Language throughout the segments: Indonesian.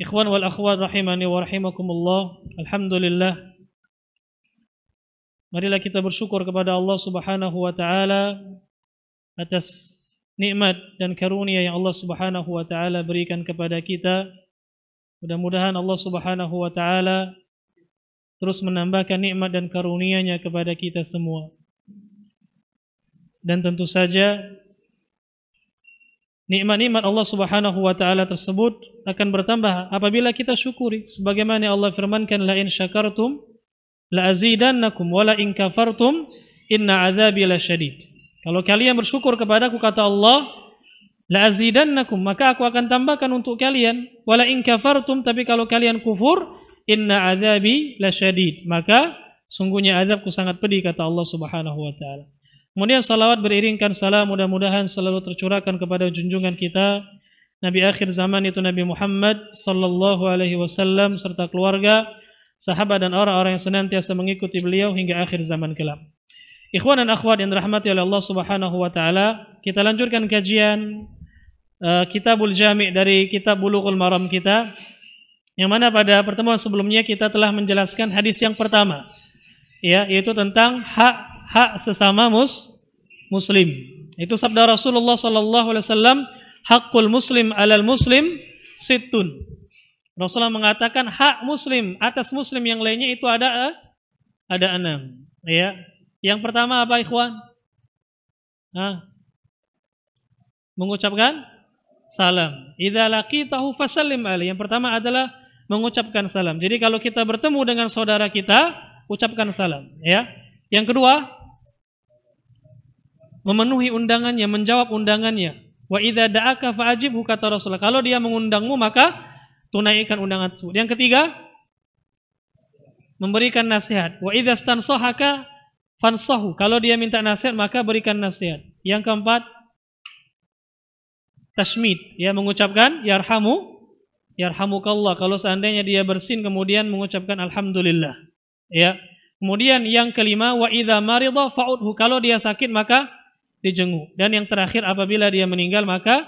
Ikhwan wal akhwat rahimani wa rahimakumullah. Alhamdulillah. Marilah kita bersyukur kepada Allah Subhanahu wa taala atas nikmat dan karunia yang Allah Subhanahu wa taala berikan kepada kita. Mudah-mudahan Allah Subhanahu wa taala terus menambahkan nikmat dan karunia-Nya kepada kita semua. Dan tentu saja nikmat-nikmat Allah Subhanahu wa taala tersebut akan bertambah apabila kita syukuri sebagaimana Allah firmankan la in syakartum la azidannakum wa la in kafartum inna azabi lasyadid. Kalau kalian bersyukur kepadaku kata Allah, la azidannakum maka aku akan tambahkan untuk kalian wa la in kafartum tapi kalau kalian kufur inna azabi lasyadid. Maka sungguhnya azabku sangat pedih kata Allah Subhanahu wa taala. Kemudian salawat beriringkan salam mudah-mudahan selalu tercurahkan kepada junjungan kita Nabi akhir zaman itu Nabi Muhammad sallallahu alaihi wasallam serta keluarga, sahabat dan orang-orang yang senantiasa mengikuti beliau hingga akhir zaman kelam. Ikhwan dan akhwat yang dirahmati oleh Allah Subhanahu wa taala, kita lanjutkan kajian uh, Kitabul Jami' dari Kitab Bulughul Maram kita. Yang mana pada pertemuan sebelumnya kita telah menjelaskan hadis yang pertama ya, yaitu tentang hak hak sesama mus muslim. Itu sabda Rasulullah sallallahu alaihi wasallam, hakul muslim alal muslim situn. Rasulullah mengatakan hak muslim atas muslim yang lainnya itu ada eh, ada enam. Ya. Yang pertama apa ikhwan? Nah, mengucapkan salam. Idza laqitahu fasallim alaihi. Yang pertama adalah mengucapkan salam. Jadi kalau kita bertemu dengan saudara kita, ucapkan salam, ya. Yang kedua, memenuhi undangannya, menjawab undangannya. Wa idza da'aka fa'ajibhu kata Rasulullah. Kalau dia mengundangmu maka tunaikan undangan tersebut. Yang ketiga, memberikan nasihat. Wa idza stansahaka fansahu. Kalau dia minta nasihat maka berikan nasihat. Yang keempat, tasmid, ya mengucapkan yarhamu yarhamukallah. Kalau seandainya dia bersin kemudian mengucapkan alhamdulillah. Ya. Kemudian yang kelima wa idza maridha fa'udhu. Kalau dia sakit maka dijenguk. Dan yang terakhir apabila dia meninggal maka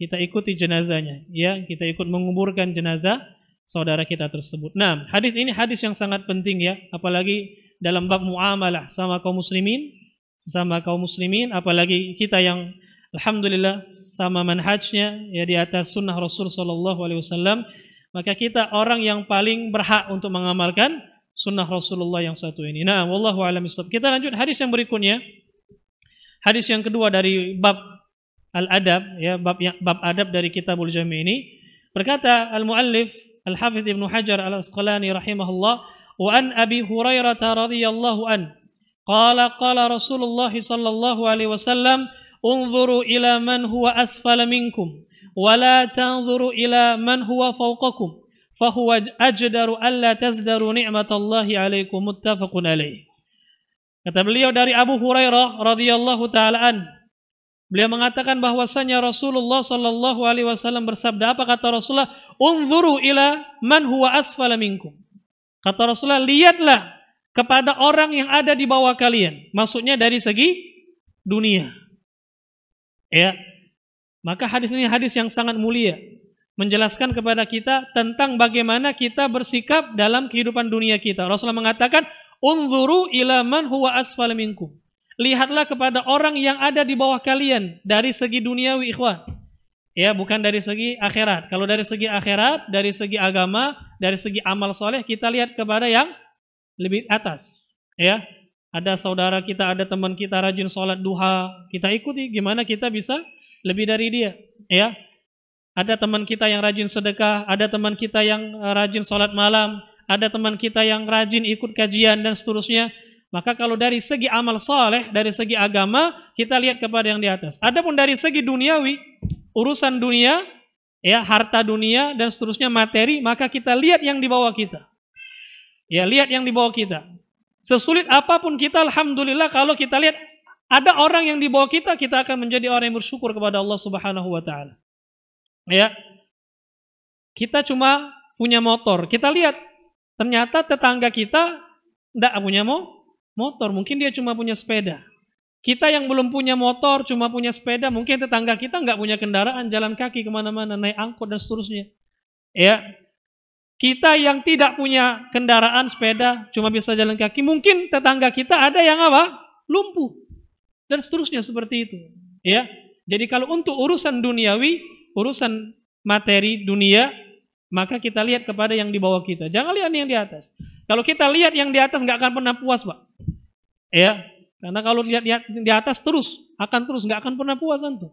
kita ikuti jenazahnya, ya, kita ikut menguburkan jenazah saudara kita tersebut. Nah, hadis ini hadis yang sangat penting ya, apalagi dalam bab muamalah sama kaum muslimin, sesama kaum muslimin, apalagi kita yang alhamdulillah sama manhajnya ya di atas sunnah Rasul sallallahu alaihi wasallam, maka kita orang yang paling berhak untuk mengamalkan sunnah Rasulullah yang satu ini. Nah, wallahu a'lam Kita lanjut hadis yang berikutnya. Hadis yang kedua dari bab al-adab ya bab yang bab adab dari Kitabul Jami ini berkata al-muallif Al-Hafiz Ibnu Hajar Al-Asqalani rahimahullah wa an Abi Hurairah radhiyallahu an qala qala Rasulullah sallallahu alaihi wasallam unzuru ila man huwa asfala minkum wa la tanzuru ila man huwa fawqakum fahuwa ajdaru alla tazdaru ni'matallahi alaikum muttafaqun alaihi Kata beliau dari Abu Hurairah radhiyallahu taalaan, beliau mengatakan bahwasanya Rasulullah sallallahu alaihi wasallam bersabda apa kata Rasulullah? Unzuru ila man huwa asfala minkum. Kata Rasulullah, lihatlah kepada orang yang ada di bawah kalian. Maksudnya dari segi dunia. Ya. Maka hadis ini hadis yang sangat mulia menjelaskan kepada kita tentang bagaimana kita bersikap dalam kehidupan dunia kita. Rasulullah mengatakan, Unzuru ila man huwa asfal minkum. Lihatlah kepada orang yang ada di bawah kalian dari segi duniawi wihwa. Ya, bukan dari segi akhirat. Kalau dari segi akhirat, dari segi agama, dari segi amal soleh, kita lihat kepada yang lebih atas. Ya, ada saudara kita, ada teman kita rajin sholat duha, kita ikuti gimana kita bisa lebih dari dia. Ya, ada teman kita yang rajin sedekah, ada teman kita yang rajin sholat malam, ada teman kita yang rajin ikut kajian dan seterusnya. Maka kalau dari segi amal soleh, dari segi agama, kita lihat kepada yang di atas. Adapun dari segi duniawi, urusan dunia, ya harta dunia dan seterusnya materi, maka kita lihat yang di bawah kita. Ya, lihat yang di bawah kita. Sesulit apapun kita, alhamdulillah kalau kita lihat ada orang yang di bawah kita, kita akan menjadi orang yang bersyukur kepada Allah Subhanahu wa taala. Ya. Kita cuma punya motor. Kita lihat Ternyata tetangga kita tidak punya mo motor, mungkin dia cuma punya sepeda. Kita yang belum punya motor, cuma punya sepeda, mungkin tetangga kita nggak punya kendaraan, jalan kaki kemana-mana, naik angkot dan seterusnya. Ya, kita yang tidak punya kendaraan sepeda, cuma bisa jalan kaki, mungkin tetangga kita ada yang apa? Lumpuh dan seterusnya seperti itu. Ya, jadi kalau untuk urusan duniawi, urusan materi dunia maka kita lihat kepada yang di bawah kita. Jangan lihat yang di atas. Kalau kita lihat yang di atas nggak akan pernah puas, Pak. Ya, karena kalau lihat, di atas terus, akan terus nggak akan pernah puas antum.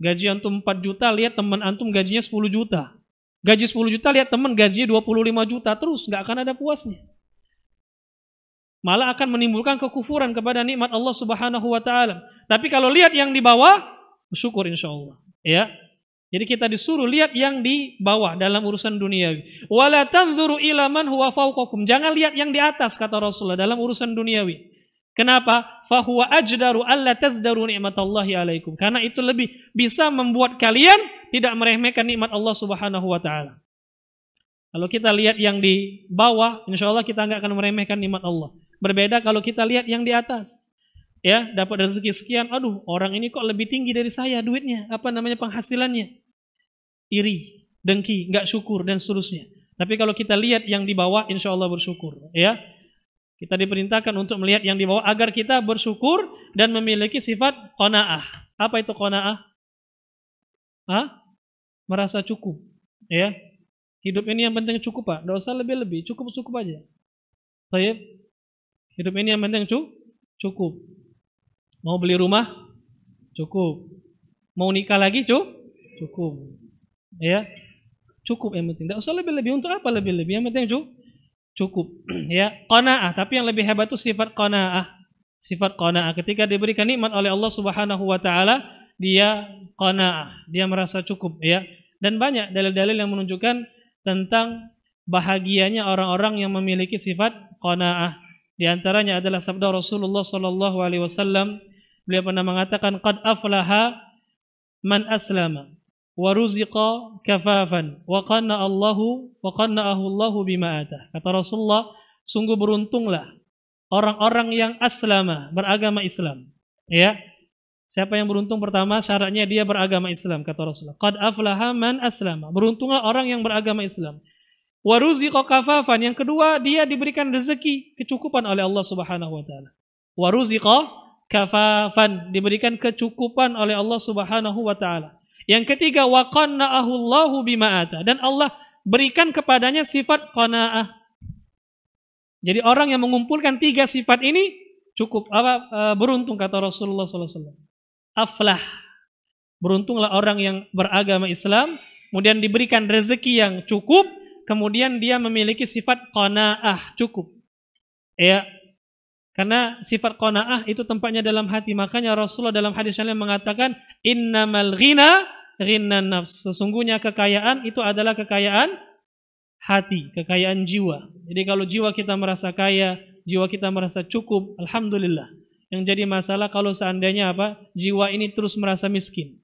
Gaji antum 4 juta, lihat teman antum gajinya 10 juta. Gaji 10 juta, lihat teman gajinya 25 juta terus, nggak akan ada puasnya. Malah akan menimbulkan kekufuran kepada nikmat Allah Subhanahu wa taala. Tapi kalau lihat yang di bawah, bersyukur insya Allah. Ya, jadi kita disuruh lihat yang di bawah dalam urusan dunia. Wala zuru ilaman huwa fawqakum. Jangan lihat yang di atas kata Rasulullah dalam urusan duniawi. Kenapa? Fahuwa ajdaru alla tazdaru ni'matallahi alaikum. Karena itu lebih bisa membuat kalian tidak meremehkan nikmat Allah Subhanahu wa taala. Kalau kita lihat yang di bawah, insya Allah kita nggak akan meremehkan nikmat Allah. Berbeda kalau kita lihat yang di atas ya dapat rezeki sekian aduh orang ini kok lebih tinggi dari saya duitnya apa namanya penghasilannya iri dengki nggak syukur dan seterusnya tapi kalau kita lihat yang di bawah insya Allah bersyukur ya kita diperintahkan untuk melihat yang di bawah agar kita bersyukur dan memiliki sifat konaah apa itu konaah Hah? merasa cukup ya hidup ini yang penting cukup pak nggak usah lebih lebih cukup cukup aja Taib. hidup ini yang penting cukup Mau beli rumah? Cukup. Mau nikah lagi, Cuk? Cukup. Ya. Cukup yang penting. Tidak usah lebih-lebih untuk apa lebih-lebih. Yang penting Cuk. Cukup. ya, qanaah. Tapi yang lebih hebat itu sifat qanaah. Sifat qanaah ketika diberikan nikmat oleh Allah Subhanahu wa taala, dia qanaah, dia merasa cukup, ya. Dan banyak dalil-dalil yang menunjukkan tentang bahagianya orang-orang yang memiliki sifat qanaah. Di antaranya adalah sabda Rasulullah sallallahu alaihi wasallam Beliau pernah mengatakan qad aflaha man aslama wa ruziqa kafafan wa qanna Allahu wa qanna'ahu Allahu bima atah. Kata Rasulullah, sungguh beruntunglah orang-orang yang aslama, beragama Islam. Ya. Siapa yang beruntung pertama syaratnya dia beragama Islam kata Rasulullah. Qad aflaha man aslama. Beruntunglah orang yang beragama Islam. ruziqa kafafan. Yang kedua, dia diberikan rezeki kecukupan oleh Allah Subhanahu wa taala. ruziqa kafafan diberikan kecukupan oleh Allah Subhanahu wa taala. Yang ketiga wa qanna'ahu Allahu bima ata dan Allah berikan kepadanya sifat qanaah. Jadi orang yang mengumpulkan tiga sifat ini cukup apa e, beruntung kata Rasulullah sallallahu alaihi wasallam. Aflah. Beruntunglah orang yang beragama Islam, kemudian diberikan rezeki yang cukup, kemudian dia memiliki sifat qanaah, cukup. Ya, karena sifat qanaah itu tempatnya dalam hati. Makanya Rasulullah dalam hadis yang mengatakan innamal ghina ghina nafs. Sesungguhnya kekayaan itu adalah kekayaan hati, kekayaan jiwa. Jadi kalau jiwa kita merasa kaya, jiwa kita merasa cukup, alhamdulillah. Yang jadi masalah kalau seandainya apa? Jiwa ini terus merasa miskin.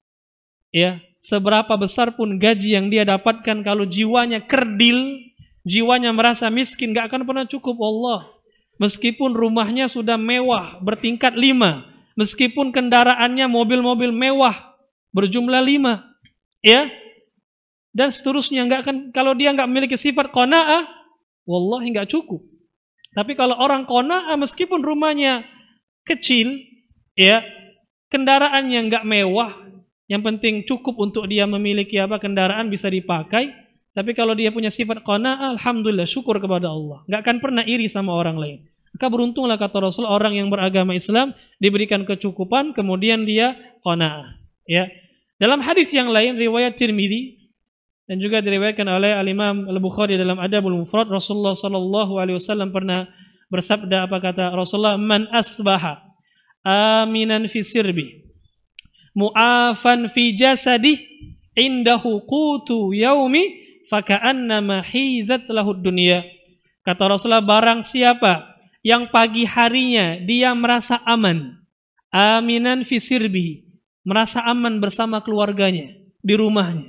Ya, seberapa besar pun gaji yang dia dapatkan kalau jiwanya kerdil, jiwanya merasa miskin, gak akan pernah cukup Allah. Meskipun rumahnya sudah mewah, bertingkat lima. Meskipun kendaraannya mobil-mobil mewah, berjumlah lima. Ya, dan seterusnya. Nggak kan? kalau dia nggak memiliki sifat kona'ah, wallahi nggak cukup. Tapi kalau orang kona'ah meskipun rumahnya kecil, ya kendaraannya nggak mewah, yang penting cukup untuk dia memiliki apa kendaraan bisa dipakai, tapi kalau dia punya sifat qanaah, alhamdulillah syukur kepada Allah. Enggak akan pernah iri sama orang lain. Maka beruntunglah kata Rasul orang yang beragama Islam diberikan kecukupan kemudian dia qanaah. Ya. Dalam hadis yang lain riwayat Tirmidzi dan juga diriwayatkan oleh Al Imam Al Bukhari dalam Adabul Mufrad Rasulullah sallallahu alaihi wasallam pernah bersabda apa kata Rasulullah man asbaha aminan fi sirbi mu'afan fi jasadi indahu qutu yaumi nama hizat dunia. Kata Rasulullah, barang siapa yang pagi harinya dia merasa aman, aminan fisirbi, merasa aman bersama keluarganya di rumahnya.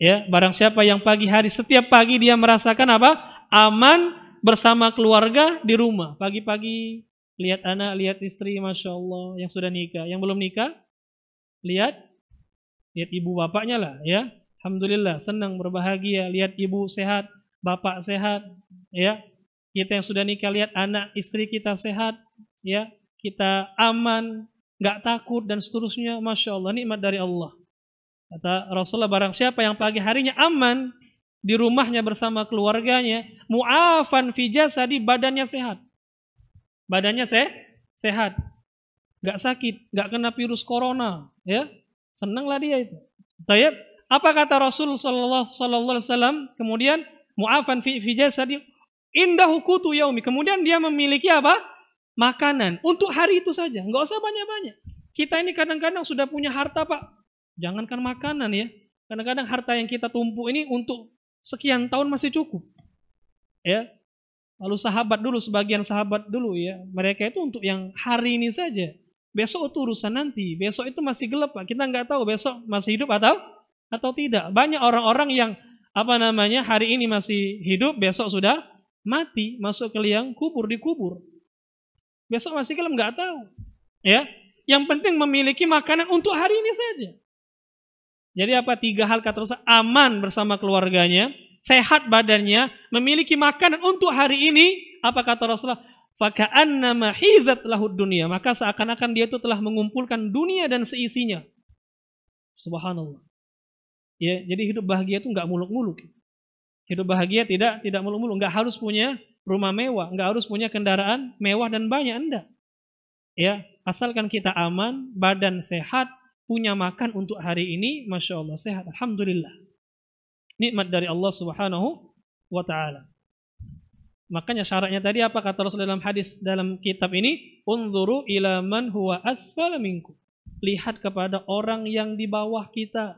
Ya, barang siapa yang pagi hari setiap pagi dia merasakan apa? Aman bersama keluarga di rumah. Pagi-pagi lihat anak, lihat istri, masya Allah yang sudah nikah, yang belum nikah lihat lihat ibu bapaknya lah ya Alhamdulillah, senang, berbahagia, lihat ibu sehat, bapak sehat, ya. Kita yang sudah nikah lihat anak istri kita sehat, ya. Kita aman, nggak takut dan seterusnya, masya Allah, nikmat dari Allah. Kata Rasulullah, barang siapa yang pagi harinya aman di rumahnya bersama keluarganya, mu'afan fi jasadi, badannya sehat. Badannya se sehat, nggak sakit, nggak kena virus corona, ya. Senanglah dia itu. Tayyib, apa kata Rasul sallallahu alaihi wasallam? Kemudian mu'afan fi fi jasadi indahu kutu yaumi. Kemudian dia memiliki apa? Makanan untuk hari itu saja, enggak usah banyak-banyak. Kita ini kadang-kadang sudah punya harta, Pak. Jangankan makanan ya. Kadang-kadang harta yang kita tumpuk ini untuk sekian tahun masih cukup. Ya. Lalu sahabat dulu, sebagian sahabat dulu ya. Mereka itu untuk yang hari ini saja. Besok itu urusan nanti. Besok itu masih gelap, Pak. Kita nggak tahu besok masih hidup atau atau tidak. Banyak orang-orang yang apa namanya hari ini masih hidup, besok sudah mati, masuk ke liang kubur, dikubur. Besok masih kelam nggak tahu. Ya, yang penting memiliki makanan untuk hari ini saja. Jadi apa tiga hal kata Rasul aman bersama keluarganya, sehat badannya, memiliki makanan untuk hari ini. Apa kata Rasulullah? nama hizat lahud dunia. Maka seakan-akan dia itu telah mengumpulkan dunia dan seisinya. Subhanallah. Ya, jadi hidup bahagia itu nggak muluk-muluk. Hidup bahagia tidak tidak muluk-muluk, nggak harus punya rumah mewah, nggak harus punya kendaraan mewah dan banyak enggak. Ya, asalkan kita aman, badan sehat, punya makan untuk hari ini, masya Allah sehat, alhamdulillah. Nikmat dari Allah Subhanahu wa taala. Makanya syaratnya tadi apa kata Rasul dalam hadis dalam kitab ini? Unzuru ila man huwa asfala minkum. Lihat kepada orang yang di bawah kita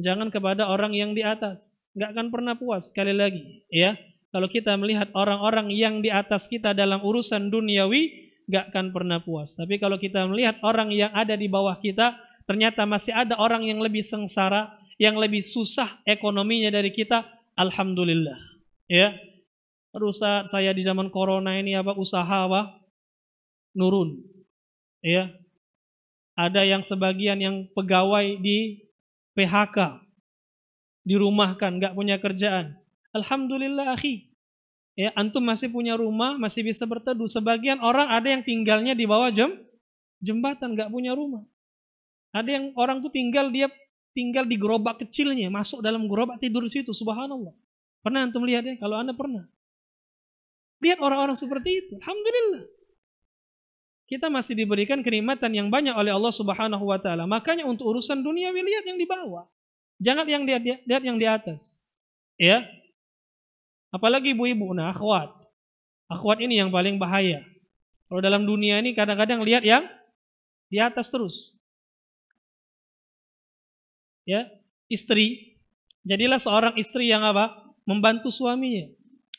jangan kepada orang yang di atas. Nggak akan pernah puas sekali lagi, ya. Kalau kita melihat orang-orang yang di atas kita dalam urusan duniawi, nggak akan pernah puas. Tapi kalau kita melihat orang yang ada di bawah kita, ternyata masih ada orang yang lebih sengsara, yang lebih susah ekonominya dari kita, alhamdulillah. Ya. Rusak saya di zaman corona ini apa usaha apa? Nurun. Ya. Ada yang sebagian yang pegawai di PHK, dirumahkan, nggak punya kerjaan. Alhamdulillah akhi. Ya, antum masih punya rumah, masih bisa berteduh. Sebagian orang ada yang tinggalnya di bawah jem, jembatan, nggak punya rumah. Ada yang orang tuh tinggal dia tinggal di gerobak kecilnya, masuk dalam gerobak tidur di situ. Subhanallah. Pernah antum lihat ya? Kalau anda pernah. Lihat orang-orang seperti itu. Alhamdulillah kita masih diberikan kenikmatan yang banyak oleh Allah Subhanahu wa taala. Makanya untuk urusan dunia lihat yang di bawah. Jangan yang lihat lihat yang di atas. Ya. Apalagi ibu-ibu, nah akhwat. Akhwat ini yang paling bahaya. Kalau dalam dunia ini kadang-kadang lihat yang di atas terus. Ya, istri. Jadilah seorang istri yang apa? Membantu suaminya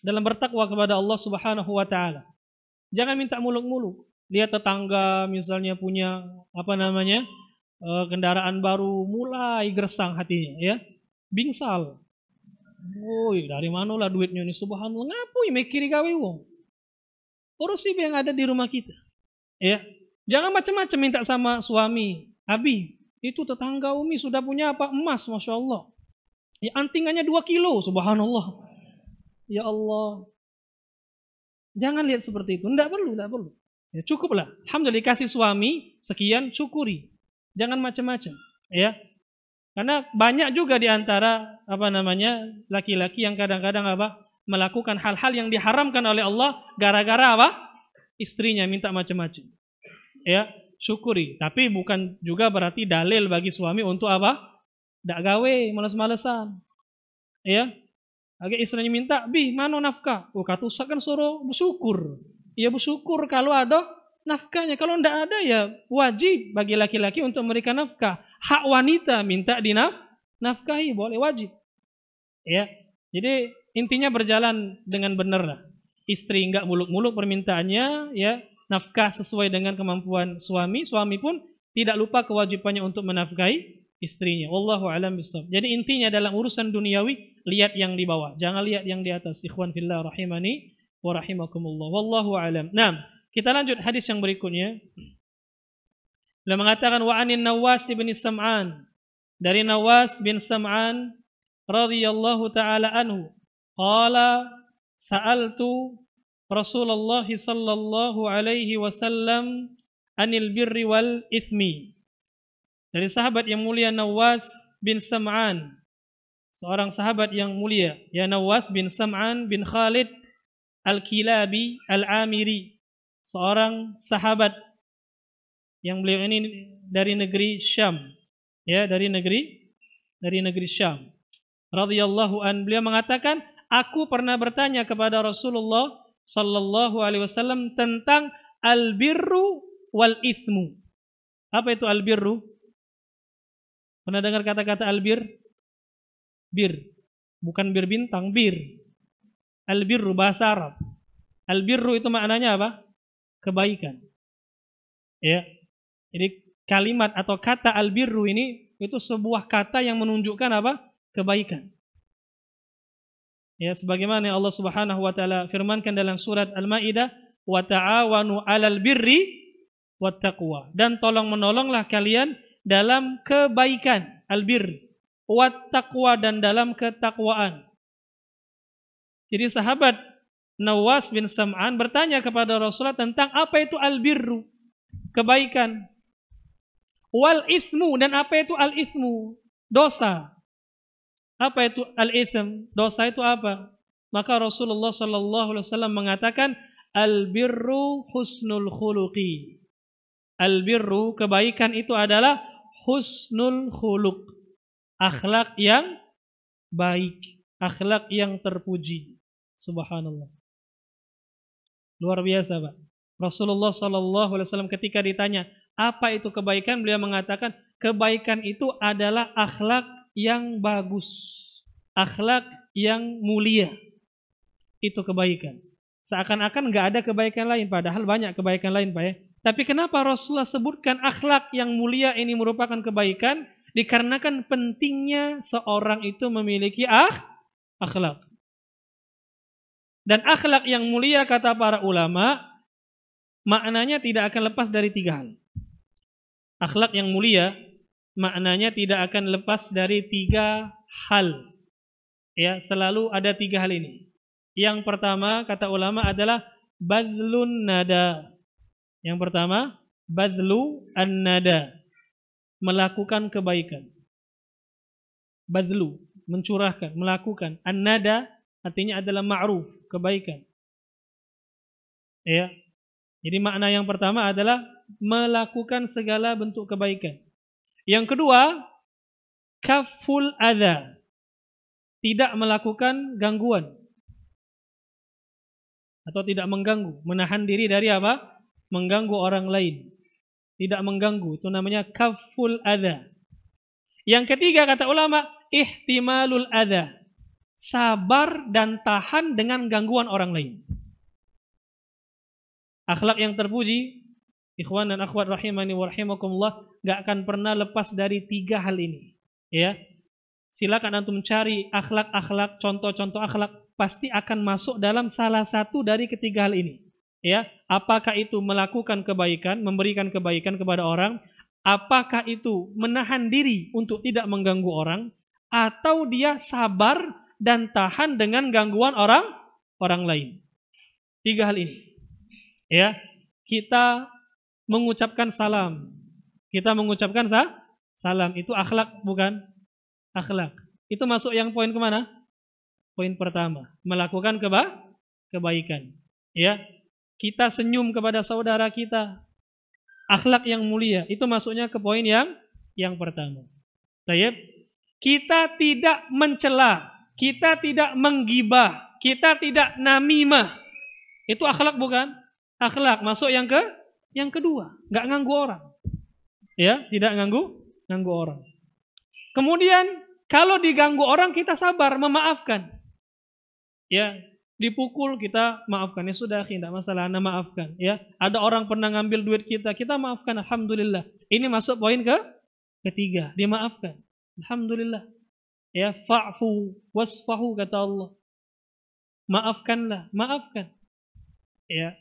dalam bertakwa kepada Allah Subhanahu wa taala. Jangan minta muluk-muluk lihat tetangga misalnya punya apa namanya eh, kendaraan baru mulai gersang hatinya ya bingsal woi dari mana lah duitnya ini subhanallah ya mikiri gawe wong urusi yang ada di rumah kita ya jangan macam-macam minta sama suami abi itu tetangga umi sudah punya apa emas masya Allah ya antingannya dua kilo subhanallah ya Allah jangan lihat seperti itu ndak perlu ndak perlu Ya, cukuplah. Alhamdulillah kasih suami sekian syukuri. Jangan macam-macam, ya. Karena banyak juga di antara apa namanya laki-laki yang kadang-kadang apa melakukan hal-hal yang diharamkan oleh Allah gara-gara apa? istrinya minta macam-macam. Ya, syukuri. Tapi bukan juga berarti dalil bagi suami untuk apa? Dak gawe, males-malesan. Ya. Agak istrinya minta, "Bi, mana nafkah?" Oh, kata usah kan suruh bersyukur ya bersyukur kalau ada nafkahnya. Kalau tidak ada ya wajib bagi laki-laki untuk memberikan nafkah. Hak wanita minta dinaf, nafkahi boleh wajib. Ya, jadi intinya berjalan dengan benar lah. Istri nggak muluk-muluk permintaannya, ya nafkah sesuai dengan kemampuan suami. Suami pun tidak lupa kewajibannya untuk menafkahi istrinya. Wallahu a'lam bishawab. Jadi intinya dalam urusan duniawi lihat yang di bawah, jangan lihat yang di atas. Ikhwan fillah rahimani wa Wallahu alam. Nah, kita lanjut hadis yang berikutnya. Beliau mengatakan wa anin Nawas bin Sam'an dari Nawas bin Sam'an radhiyallahu taala anhu qala sa'altu Rasulullah sallallahu alaihi wasallam anil birri wal ithmi dari sahabat yang mulia Nawas bin Sam'an seorang sahabat yang mulia ya Nawas bin Sam'an bin Khalid Al-Kilabi Al-Amiri, seorang sahabat yang beliau ini dari negeri Syam. Ya, dari negeri dari negeri Syam. Radhiyallahu an beliau mengatakan, aku pernah bertanya kepada Rasulullah sallallahu alaihi wasallam tentang al birru wal ismu. Apa itu al birru? Pernah dengar kata-kata al bir? Bir. Bukan bir bintang, bir. Albirru bahasa Arab. Albirru itu maknanya apa? Kebaikan. Ya. Jadi kalimat atau kata albirru ini itu sebuah kata yang menunjukkan apa? Kebaikan. Ya, sebagaimana Allah Subhanahu wa taala firmankan dalam surat Al-Maidah, "Wa ta'awanu 'alal birri wat taqwa." Dan tolong menolonglah kalian dalam kebaikan, albir, wat taqwa dan dalam ketakwaan. Jadi sahabat Nawas bin Sam'an bertanya kepada Rasulullah tentang apa itu al-birru, kebaikan. Wal ismu dan apa itu al-ismu, dosa. Apa itu al-ism, dosa itu apa? Maka Rasulullah sallallahu alaihi wasallam mengatakan al-birru husnul khuluqi. Al-birru kebaikan itu adalah husnul khuluq. Akhlak yang baik, akhlak yang terpuji. Subhanallah. Luar biasa, Pak. Rasulullah Shallallahu Alaihi Wasallam ketika ditanya apa itu kebaikan, beliau mengatakan kebaikan itu adalah akhlak yang bagus, akhlak yang mulia. Itu kebaikan. Seakan-akan nggak ada kebaikan lain, padahal banyak kebaikan lain, Pak ya. Tapi kenapa Rasulullah sebutkan akhlak yang mulia ini merupakan kebaikan? Dikarenakan pentingnya seorang itu memiliki ah, akhlak. Dan akhlak yang mulia kata para ulama maknanya tidak akan lepas dari tiga hal. Akhlak yang mulia maknanya tidak akan lepas dari tiga hal. Ya, selalu ada tiga hal ini. Yang pertama kata ulama adalah badlun nada. Yang pertama badlu an-nada. Melakukan kebaikan. Badlu, mencurahkan, melakukan. An-nada artinya adalah ma'ruf kebaikan. Ya. Jadi makna yang pertama adalah melakukan segala bentuk kebaikan. Yang kedua, kaful adha. Tidak melakukan gangguan. Atau tidak mengganggu. Menahan diri dari apa? Mengganggu orang lain. Tidak mengganggu. Itu namanya kaful adha. Yang ketiga kata ulama, ihtimalul adha sabar dan tahan dengan gangguan orang lain. Akhlak yang terpuji, ikhwan dan akhwat rahimani wa rahimakumullah, gak akan pernah lepas dari tiga hal ini. Ya, Silakan antum cari akhlak-akhlak, contoh-contoh akhlak, pasti akan masuk dalam salah satu dari ketiga hal ini. Ya, apakah itu melakukan kebaikan, memberikan kebaikan kepada orang, apakah itu menahan diri untuk tidak mengganggu orang, atau dia sabar dan tahan dengan gangguan orang orang lain. Tiga hal ini. Ya, kita mengucapkan salam. Kita mengucapkan sa salam itu akhlak bukan? Akhlak. Itu masuk yang poin kemana? Poin pertama, melakukan keba kebaikan. Ya, kita senyum kepada saudara kita. Akhlak yang mulia itu masuknya ke poin yang yang pertama. Tayyib, kita tidak mencela kita tidak menggibah, kita tidak namimah. Itu akhlak bukan? Akhlak masuk yang ke yang kedua, Gak nganggu orang. Ya, tidak nganggu nganggu orang. Kemudian kalau diganggu orang kita sabar memaafkan. Ya, dipukul kita maafkan ya sudah tidak masalah anda maafkan ya ada orang pernah ngambil duit kita kita maafkan alhamdulillah ini masuk poin ke ketiga dimaafkan alhamdulillah Ya, fa'fu wasfahu kata Allah. Maafkanlah, maafkan. Ya.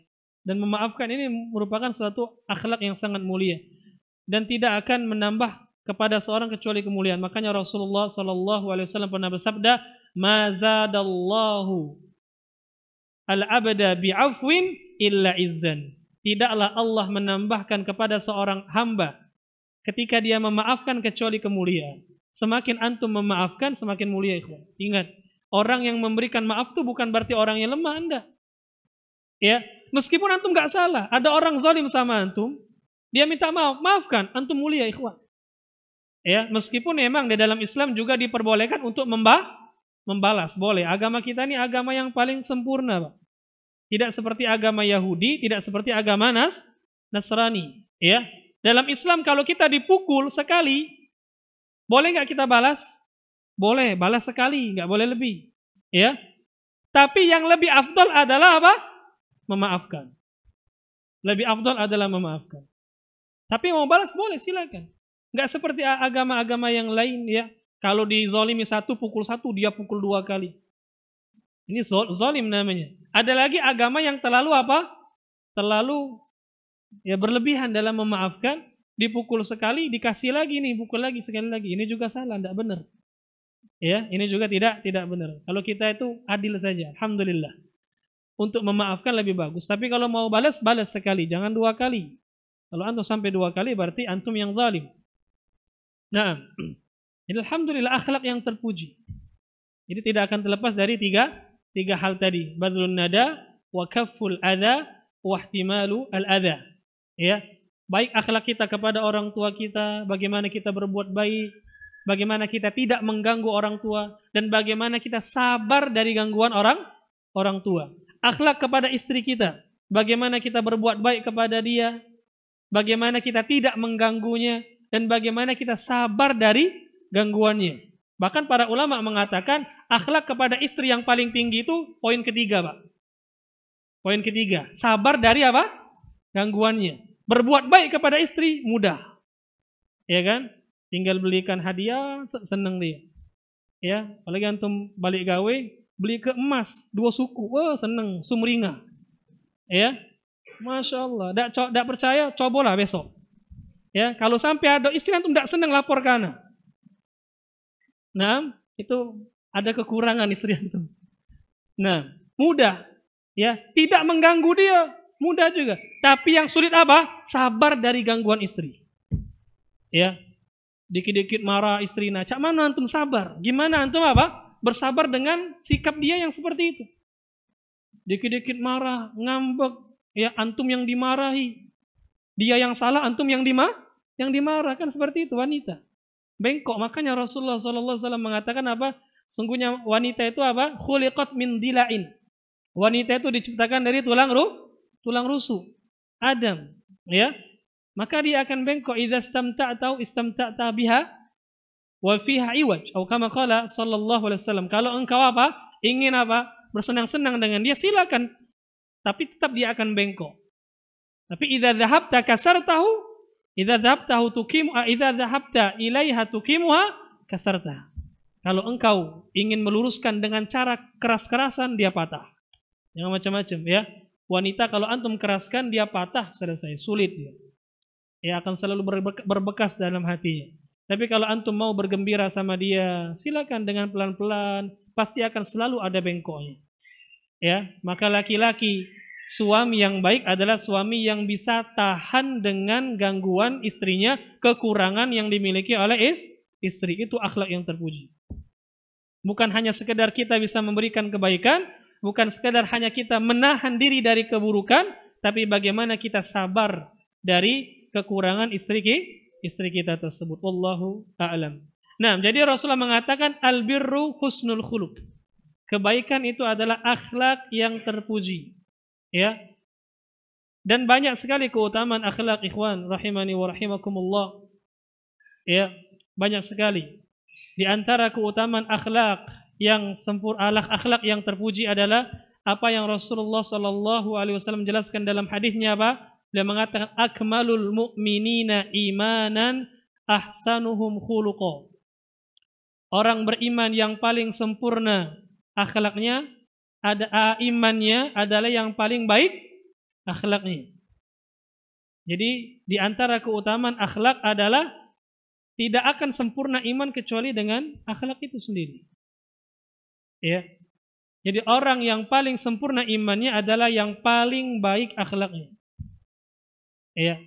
Dan memaafkan ini merupakan suatu akhlak yang sangat mulia dan tidak akan menambah kepada seorang kecuali kemuliaan. Makanya Rasulullah Shallallahu alaihi wasallam pernah bersabda, "Mazadallahu al-abda bi'afwin illa izzan." Tidaklah Allah menambahkan kepada seorang hamba ketika dia memaafkan kecuali kemuliaan. Semakin antum memaafkan, semakin mulia ikhwan. Ingat, orang yang memberikan maaf itu bukan berarti orang yang lemah Anda. Ya, meskipun antum nggak salah, ada orang zalim sama antum, dia minta maaf, maafkan, antum mulia ikhwan. Ya, meskipun memang di dalam Islam juga diperbolehkan untuk membah, membalas, boleh. Agama kita ini agama yang paling sempurna, Pak. Tidak seperti agama Yahudi, tidak seperti agama Nas, Nasrani, ya. Dalam Islam kalau kita dipukul sekali, boleh nggak kita balas? Boleh, balas sekali, nggak boleh lebih. Ya, tapi yang lebih afdol adalah apa? Memaafkan. Lebih afdol adalah memaafkan. Tapi mau balas boleh, silakan. Nggak seperti agama-agama yang lain ya. Kalau dizolimi satu, pukul satu, dia pukul dua kali. Ini zolim namanya. Ada lagi agama yang terlalu apa? Terlalu ya berlebihan dalam memaafkan dipukul sekali dikasih lagi nih pukul lagi sekali lagi ini juga salah tidak benar ya ini juga tidak tidak benar kalau kita itu adil saja alhamdulillah untuk memaafkan lebih bagus tapi kalau mau balas balas sekali jangan dua kali kalau antum sampai dua kali berarti antum yang zalim nah alhamdulillah akhlak yang terpuji jadi tidak akan terlepas dari tiga tiga hal tadi badrun nada wa kaful adha wa ihtimalu al adha ya baik akhlak kita kepada orang tua kita, bagaimana kita berbuat baik, bagaimana kita tidak mengganggu orang tua, dan bagaimana kita sabar dari gangguan orang orang tua. Akhlak kepada istri kita, bagaimana kita berbuat baik kepada dia, bagaimana kita tidak mengganggunya, dan bagaimana kita sabar dari gangguannya. Bahkan para ulama mengatakan akhlak kepada istri yang paling tinggi itu poin ketiga, Pak. Poin ketiga, sabar dari apa? Gangguannya. Berbuat baik kepada istri mudah. Ya kan? Tinggal belikan hadiah, senang dia. Ya, apalagi antum balik gawe, beli ke emas, dua suku, wah oh, seneng, sumringah, Ya, Masya Allah. tidak co percaya, cobalah besok. Ya, kalau sampai ada istri antum tidak senang lapor Nah, itu ada kekurangan istri antum. Nah, mudah. Ya, tidak mengganggu dia. Mudah juga. Tapi yang sulit apa? Sabar dari gangguan istri. Ya. Dikit-dikit marah istri. Nah, cak mana antum sabar? Gimana antum apa? Bersabar dengan sikap dia yang seperti itu. Dikit-dikit marah, ngambek. Ya, antum yang dimarahi. Dia yang salah, antum yang dima yang dimarah. Kan seperti itu wanita. Bengkok. Makanya Rasulullah SAW mengatakan apa? Sungguhnya wanita itu apa? Khuliqat min dilain. Wanita itu diciptakan dari tulang ruh, tulang rusuk Adam, ya. Maka dia akan bengkok idza istamta'ta istamta'ta biha wa fiha iwaj atau kama qala sallallahu alaihi wasallam kalau engkau apa ingin apa bersenang-senang dengan dia silakan tapi tetap dia akan bengkok tapi idza dhahabta kasartahu idza dhahabtahu tuqimu idza dhahabta ilaiha tuqimuha kasarta kalau engkau ingin meluruskan dengan cara keras-kerasan dia patah yang macam-macam ya Wanita kalau antum keraskan dia patah selesai, sulit dia. Ya akan selalu berbekas dalam hatinya. Tapi kalau antum mau bergembira sama dia, silakan dengan pelan-pelan, pasti akan selalu ada bengkoknya. Ya, maka laki-laki suami yang baik adalah suami yang bisa tahan dengan gangguan istrinya, kekurangan yang dimiliki oleh is, istri. Itu akhlak yang terpuji. Bukan hanya sekedar kita bisa memberikan kebaikan, bukan sekadar hanya kita menahan diri dari keburukan, tapi bagaimana kita sabar dari kekurangan istri kita, istri kita tersebut. Allahu a'lam. Nah, jadi Rasulullah mengatakan albirru husnul khuluq. Kebaikan itu adalah akhlak yang terpuji. Ya. Dan banyak sekali keutamaan akhlak ikhwan rahimani wa rahimakumullah. Ya, banyak sekali. Di antara keutamaan akhlak yang sempurna akhlak akhlak yang terpuji adalah apa yang Rasulullah Shallallahu Alaihi Wasallam jelaskan dalam hadisnya apa? Dia mengatakan akmalul mu'minina imanan ahsanuhum khuluqo. Orang beriman yang paling sempurna akhlaknya ada imannya adalah yang paling baik akhlaknya. Jadi di antara keutamaan akhlak adalah tidak akan sempurna iman kecuali dengan akhlak itu sendiri. Ya. Jadi orang yang paling sempurna imannya adalah yang paling baik akhlaknya. Ya.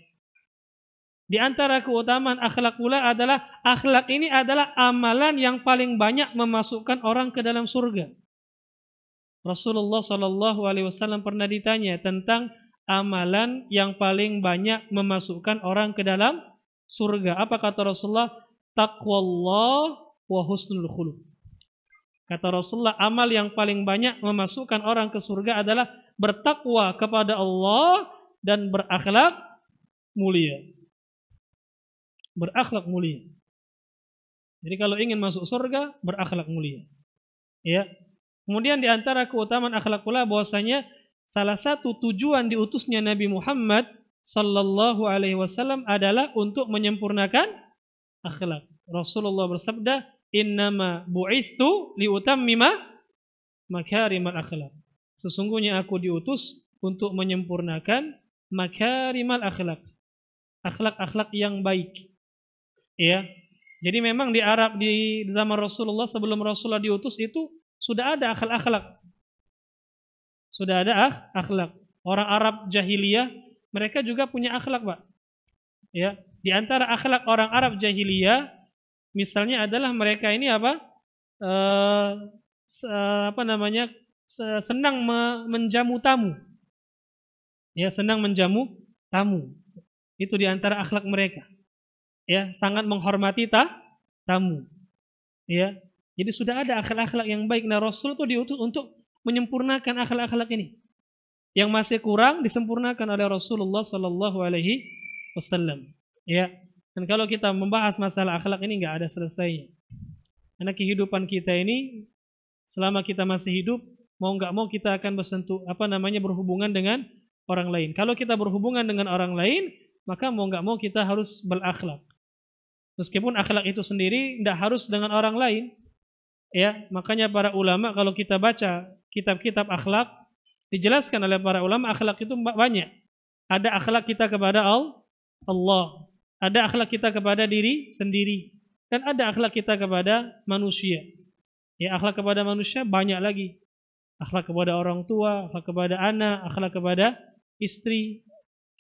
Di antara keutamaan akhlak pula adalah akhlak ini adalah amalan yang paling banyak memasukkan orang ke dalam surga. Rasulullah Shallallahu Alaihi Wasallam pernah ditanya tentang amalan yang paling banyak memasukkan orang ke dalam surga. Apa kata Rasulullah? Taqwallah wa husnul khuluq. Kata Rasulullah, amal yang paling banyak memasukkan orang ke surga adalah bertakwa kepada Allah dan berakhlak mulia. Berakhlak mulia. Jadi kalau ingin masuk surga, berakhlak mulia. Ya. Kemudian di antara keutamaan akhlak pula bahwasanya salah satu tujuan diutusnya Nabi Muhammad sallallahu alaihi wasallam adalah untuk menyempurnakan akhlak. Rasulullah bersabda, innama bu'istu liutammima makarimal akhlak. Sesungguhnya aku diutus untuk menyempurnakan makarimal akhlak. Akhlak-akhlak yang baik. Ya. Jadi memang di Arab di zaman Rasulullah sebelum Rasulullah diutus itu sudah ada akhlak-akhlak. Sudah ada ah, akhlak. Orang Arab jahiliyah mereka juga punya akhlak, Pak. Ya. Di antara akhlak orang Arab jahiliyah Misalnya adalah mereka ini apa? Eh, apa namanya? senang menjamu tamu. Ya, senang menjamu tamu. Itu diantara akhlak mereka. Ya, sangat menghormati ta, tamu. Ya. Jadi sudah ada akhlak-akhlak yang baik. Nah, Rasul itu diutus untuk menyempurnakan akhlak-akhlak ini. Yang masih kurang disempurnakan oleh Rasulullah sallallahu alaihi wasallam. Ya. Dan kalau kita membahas masalah akhlak ini nggak ada selesai. Karena kehidupan kita ini selama kita masih hidup mau nggak mau kita akan bersentuh apa namanya berhubungan dengan orang lain. Kalau kita berhubungan dengan orang lain, maka mau nggak mau kita harus berakhlak. Meskipun akhlak itu sendiri tidak harus dengan orang lain. Ya, makanya para ulama kalau kita baca kitab-kitab akhlak dijelaskan oleh para ulama akhlak itu banyak. Ada akhlak kita kepada Allah, ada akhlak kita kepada diri sendiri dan ada akhlak kita kepada manusia. Ya, akhlak kepada manusia banyak lagi. Akhlak kepada orang tua, akhlak kepada anak, akhlak kepada istri,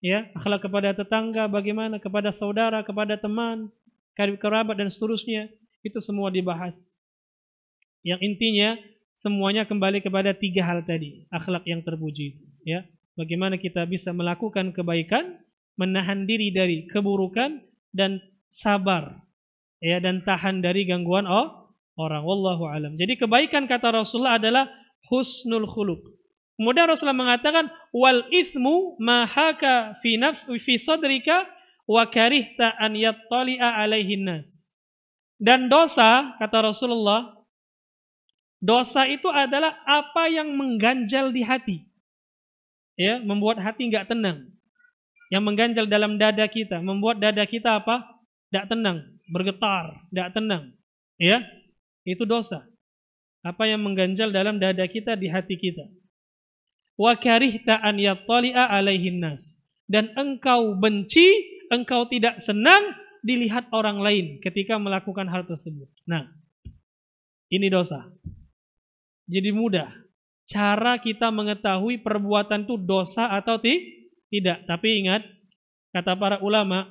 ya, akhlak kepada tetangga, bagaimana kepada saudara, kepada teman, kerabat dan seterusnya. Itu semua dibahas. Yang intinya semuanya kembali kepada tiga hal tadi, akhlak yang terpuji ya. Bagaimana kita bisa melakukan kebaikan menahan diri dari keburukan dan sabar ya dan tahan dari gangguan oh, orang wallahu alam. Jadi kebaikan kata Rasulullah adalah husnul khuluq. Kemudian Rasulullah mengatakan wal ma haka fi nafs fi sadrika wa karihta an yattali'a alaihi nas. Dan dosa kata Rasulullah dosa itu adalah apa yang mengganjal di hati. Ya, membuat hati enggak tenang yang mengganjal dalam dada kita, membuat dada kita apa? Tidak tenang, bergetar, tidak tenang. Ya, itu dosa. Apa yang mengganjal dalam dada kita di hati kita. Wa karihta an yattali'a alaihin nas. Dan engkau benci, engkau tidak senang dilihat orang lain ketika melakukan hal tersebut. Nah, ini dosa. Jadi mudah. Cara kita mengetahui perbuatan itu dosa atau tidak tidak, tapi ingat kata para ulama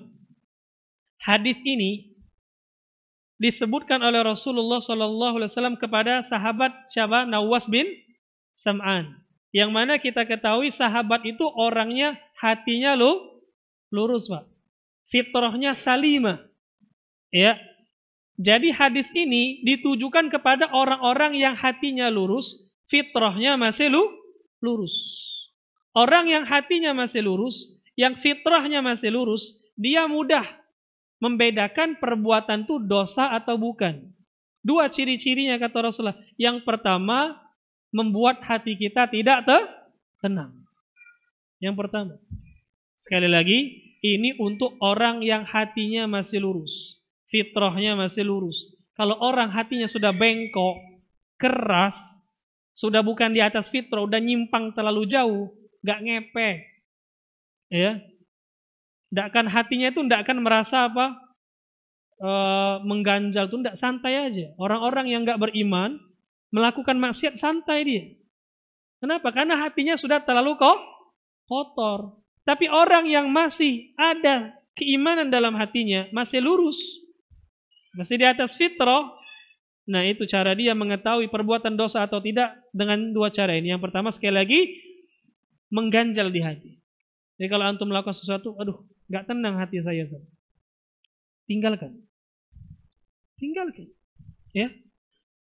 hadis ini disebutkan oleh Rasulullah saw Alaihi Wasallam kepada sahabat siapa Nawas bin Sam'an. Yang mana kita ketahui sahabat itu orangnya hatinya lu lurus pak, fitrahnya salimah, ya. Jadi hadis ini ditujukan kepada orang-orang yang hatinya lurus, fitrahnya masih lu lurus. Orang yang hatinya masih lurus, yang fitrahnya masih lurus, dia mudah membedakan perbuatan itu dosa atau bukan. Dua ciri-cirinya kata Rasulullah. Yang pertama, membuat hati kita tidak te tenang. Yang pertama. Sekali lagi, ini untuk orang yang hatinya masih lurus. Fitrahnya masih lurus. Kalau orang hatinya sudah bengkok, keras, sudah bukan di atas fitrah, udah nyimpang terlalu jauh, nggak ngepe, Ya. Nggak akan hatinya itu nggak akan merasa apa? E, mengganjal tuh nggak santai aja. Orang-orang yang nggak beriman melakukan maksiat santai dia. Kenapa? Karena hatinya sudah terlalu kok kotor. Tapi orang yang masih ada keimanan dalam hatinya, masih lurus, masih di atas fitrah, nah itu cara dia mengetahui perbuatan dosa atau tidak dengan dua cara ini. Yang pertama sekali lagi mengganjal di hati. Jadi kalau antum melakukan sesuatu, aduh, nggak tenang hati saya. Sir. Tinggalkan. Tinggalkan. Ya.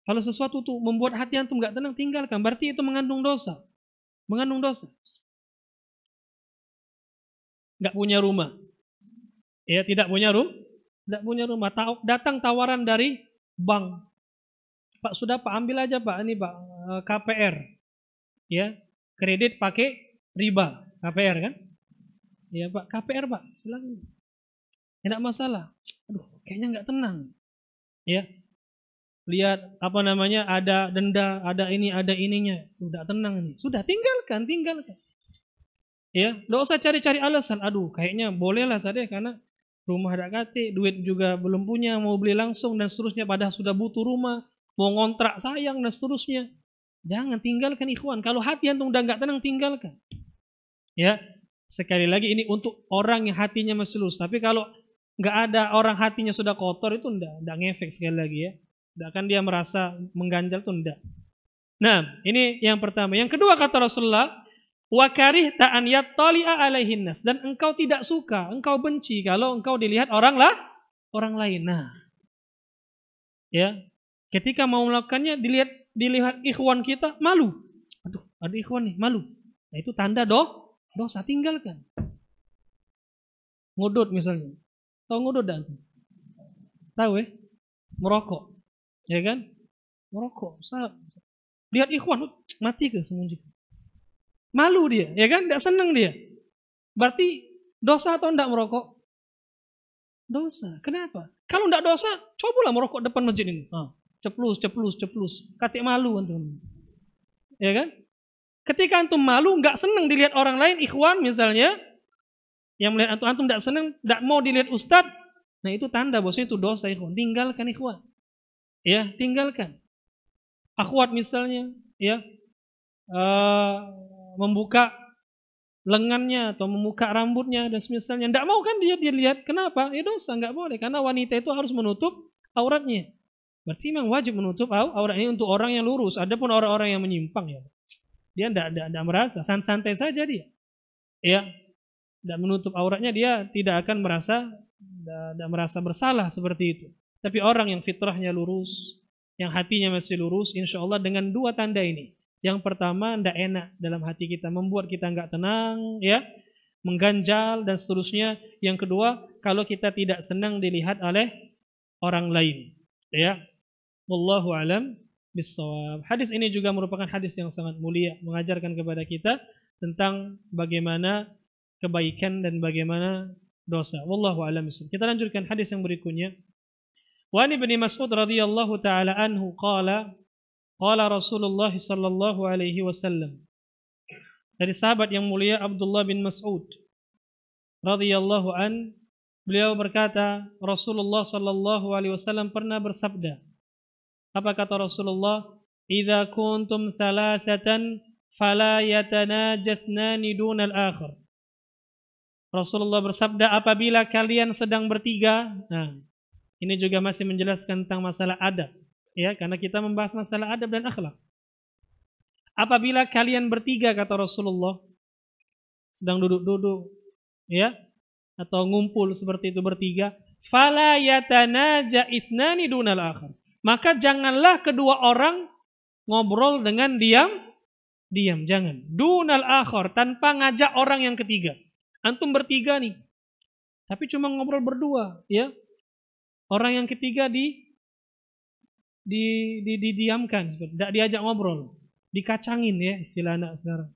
Kalau sesuatu tuh membuat hati antum nggak tenang, tinggalkan. Berarti itu mengandung dosa. Mengandung dosa. Nggak punya rumah. Ya, tidak punya rumah, tidak punya rumah. datang tawaran dari bank. Pak sudah Pak ambil aja Pak ini Pak eh, KPR. Ya, kredit pakai riba KPR kan iya pak KPR pak silakan tidak masalah aduh kayaknya nggak tenang ya lihat apa namanya ada denda ada ini ada ininya sudah tenang ini sudah tinggalkan tinggalkan ya nggak usah cari-cari alasan aduh kayaknya bolehlah saja karena rumah ada kate duit juga belum punya mau beli langsung dan seterusnya padahal sudah butuh rumah mau ngontrak sayang dan seterusnya Jangan tinggalkan ikhwan. Kalau hati antum udah nggak tenang tinggalkan. Ya, sekali lagi ini untuk orang yang hatinya lurus. Tapi kalau nggak ada orang hatinya sudah kotor itu ndak ndak ngefek sekali lagi ya. Ndak akan dia merasa mengganjal tuh ndak. Nah, ini yang pertama. Yang kedua kata Rasulullah, wa karihta tali'a yattali'a alaihin nas dan engkau tidak suka, engkau benci kalau engkau dilihat orang lah orang lain. Nah, ya, Ketika mau melakukannya dilihat dilihat ikhwan kita malu. Aduh, ada ikhwan nih, malu. Nah, itu tanda doh dosa tinggalkan. Ngodot misalnya. Tahu ngodot dan? Tahu ya? Merokok. Ya kan? Merokok. Saya lihat ikhwan oh, mati ke semuanya. Malu dia, ya kan? Tidak senang dia. Berarti dosa atau tidak merokok? Dosa. Kenapa? Kalau tidak dosa, cobalah merokok depan masjid ini. Ah. Ceplus, ceplus, ceplus. Katik malu antum. Ya kan? Ketika antum malu, nggak seneng dilihat orang lain, ikhwan misalnya, yang melihat antum, antum nggak seneng, nggak mau dilihat ustad, nah itu tanda bosnya itu dosa ikhwan. Tinggalkan ikhwan. Ya, tinggalkan. Akhwat misalnya, ya, uh, membuka lengannya atau membuka rambutnya dan semisalnya. Tidak mau kan dia dilihat. Kenapa? Ya dosa, nggak boleh. Karena wanita itu harus menutup auratnya. Berarti memang wajib menutup aurat ini untuk orang yang lurus. Adapun orang-orang yang menyimpang ya. Dia tidak tidak merasa, santai saja dia. Ya, tidak menutup auratnya dia tidak akan merasa tidak merasa bersalah seperti itu. Tapi orang yang fitrahnya lurus, yang hatinya masih lurus, insya Allah dengan dua tanda ini. Yang pertama, tidak enak dalam hati kita, membuat kita nggak tenang, ya, mengganjal dan seterusnya. Yang kedua, kalau kita tidak senang dilihat oleh orang lain, ya, Wallahu alam bisawab. Hadis ini juga merupakan hadis yang sangat mulia mengajarkan kepada kita tentang bagaimana kebaikan dan bagaimana dosa. Wallahu alam bisawab. Kita lanjutkan hadis yang berikutnya. Wa ibni Mas'ud radhiyallahu taala anhu qala qala Rasulullah sallallahu alaihi wasallam. Dari sahabat yang mulia Abdullah bin Mas'ud radhiyallahu an beliau berkata Rasulullah sallallahu alaihi wasallam pernah bersabda apa kata Rasulullah? "Idza kuntum thalathatan fala yatanajathnani dunal akhir." Rasulullah bersabda, "Apabila kalian sedang bertiga." Nah, ini juga masih menjelaskan tentang masalah adab, ya, karena kita membahas masalah adab dan akhlak. Apabila kalian bertiga kata Rasulullah sedang duduk-duduk, ya, atau ngumpul seperti itu bertiga, fala yatanaja itsnani dunal akhir maka janganlah kedua orang ngobrol dengan diam diam jangan dunal akhor tanpa ngajak orang yang ketiga antum bertiga nih tapi cuma ngobrol berdua ya orang yang ketiga di di, di, didiamkan tidak diajak ngobrol dikacangin ya istilah anak sekarang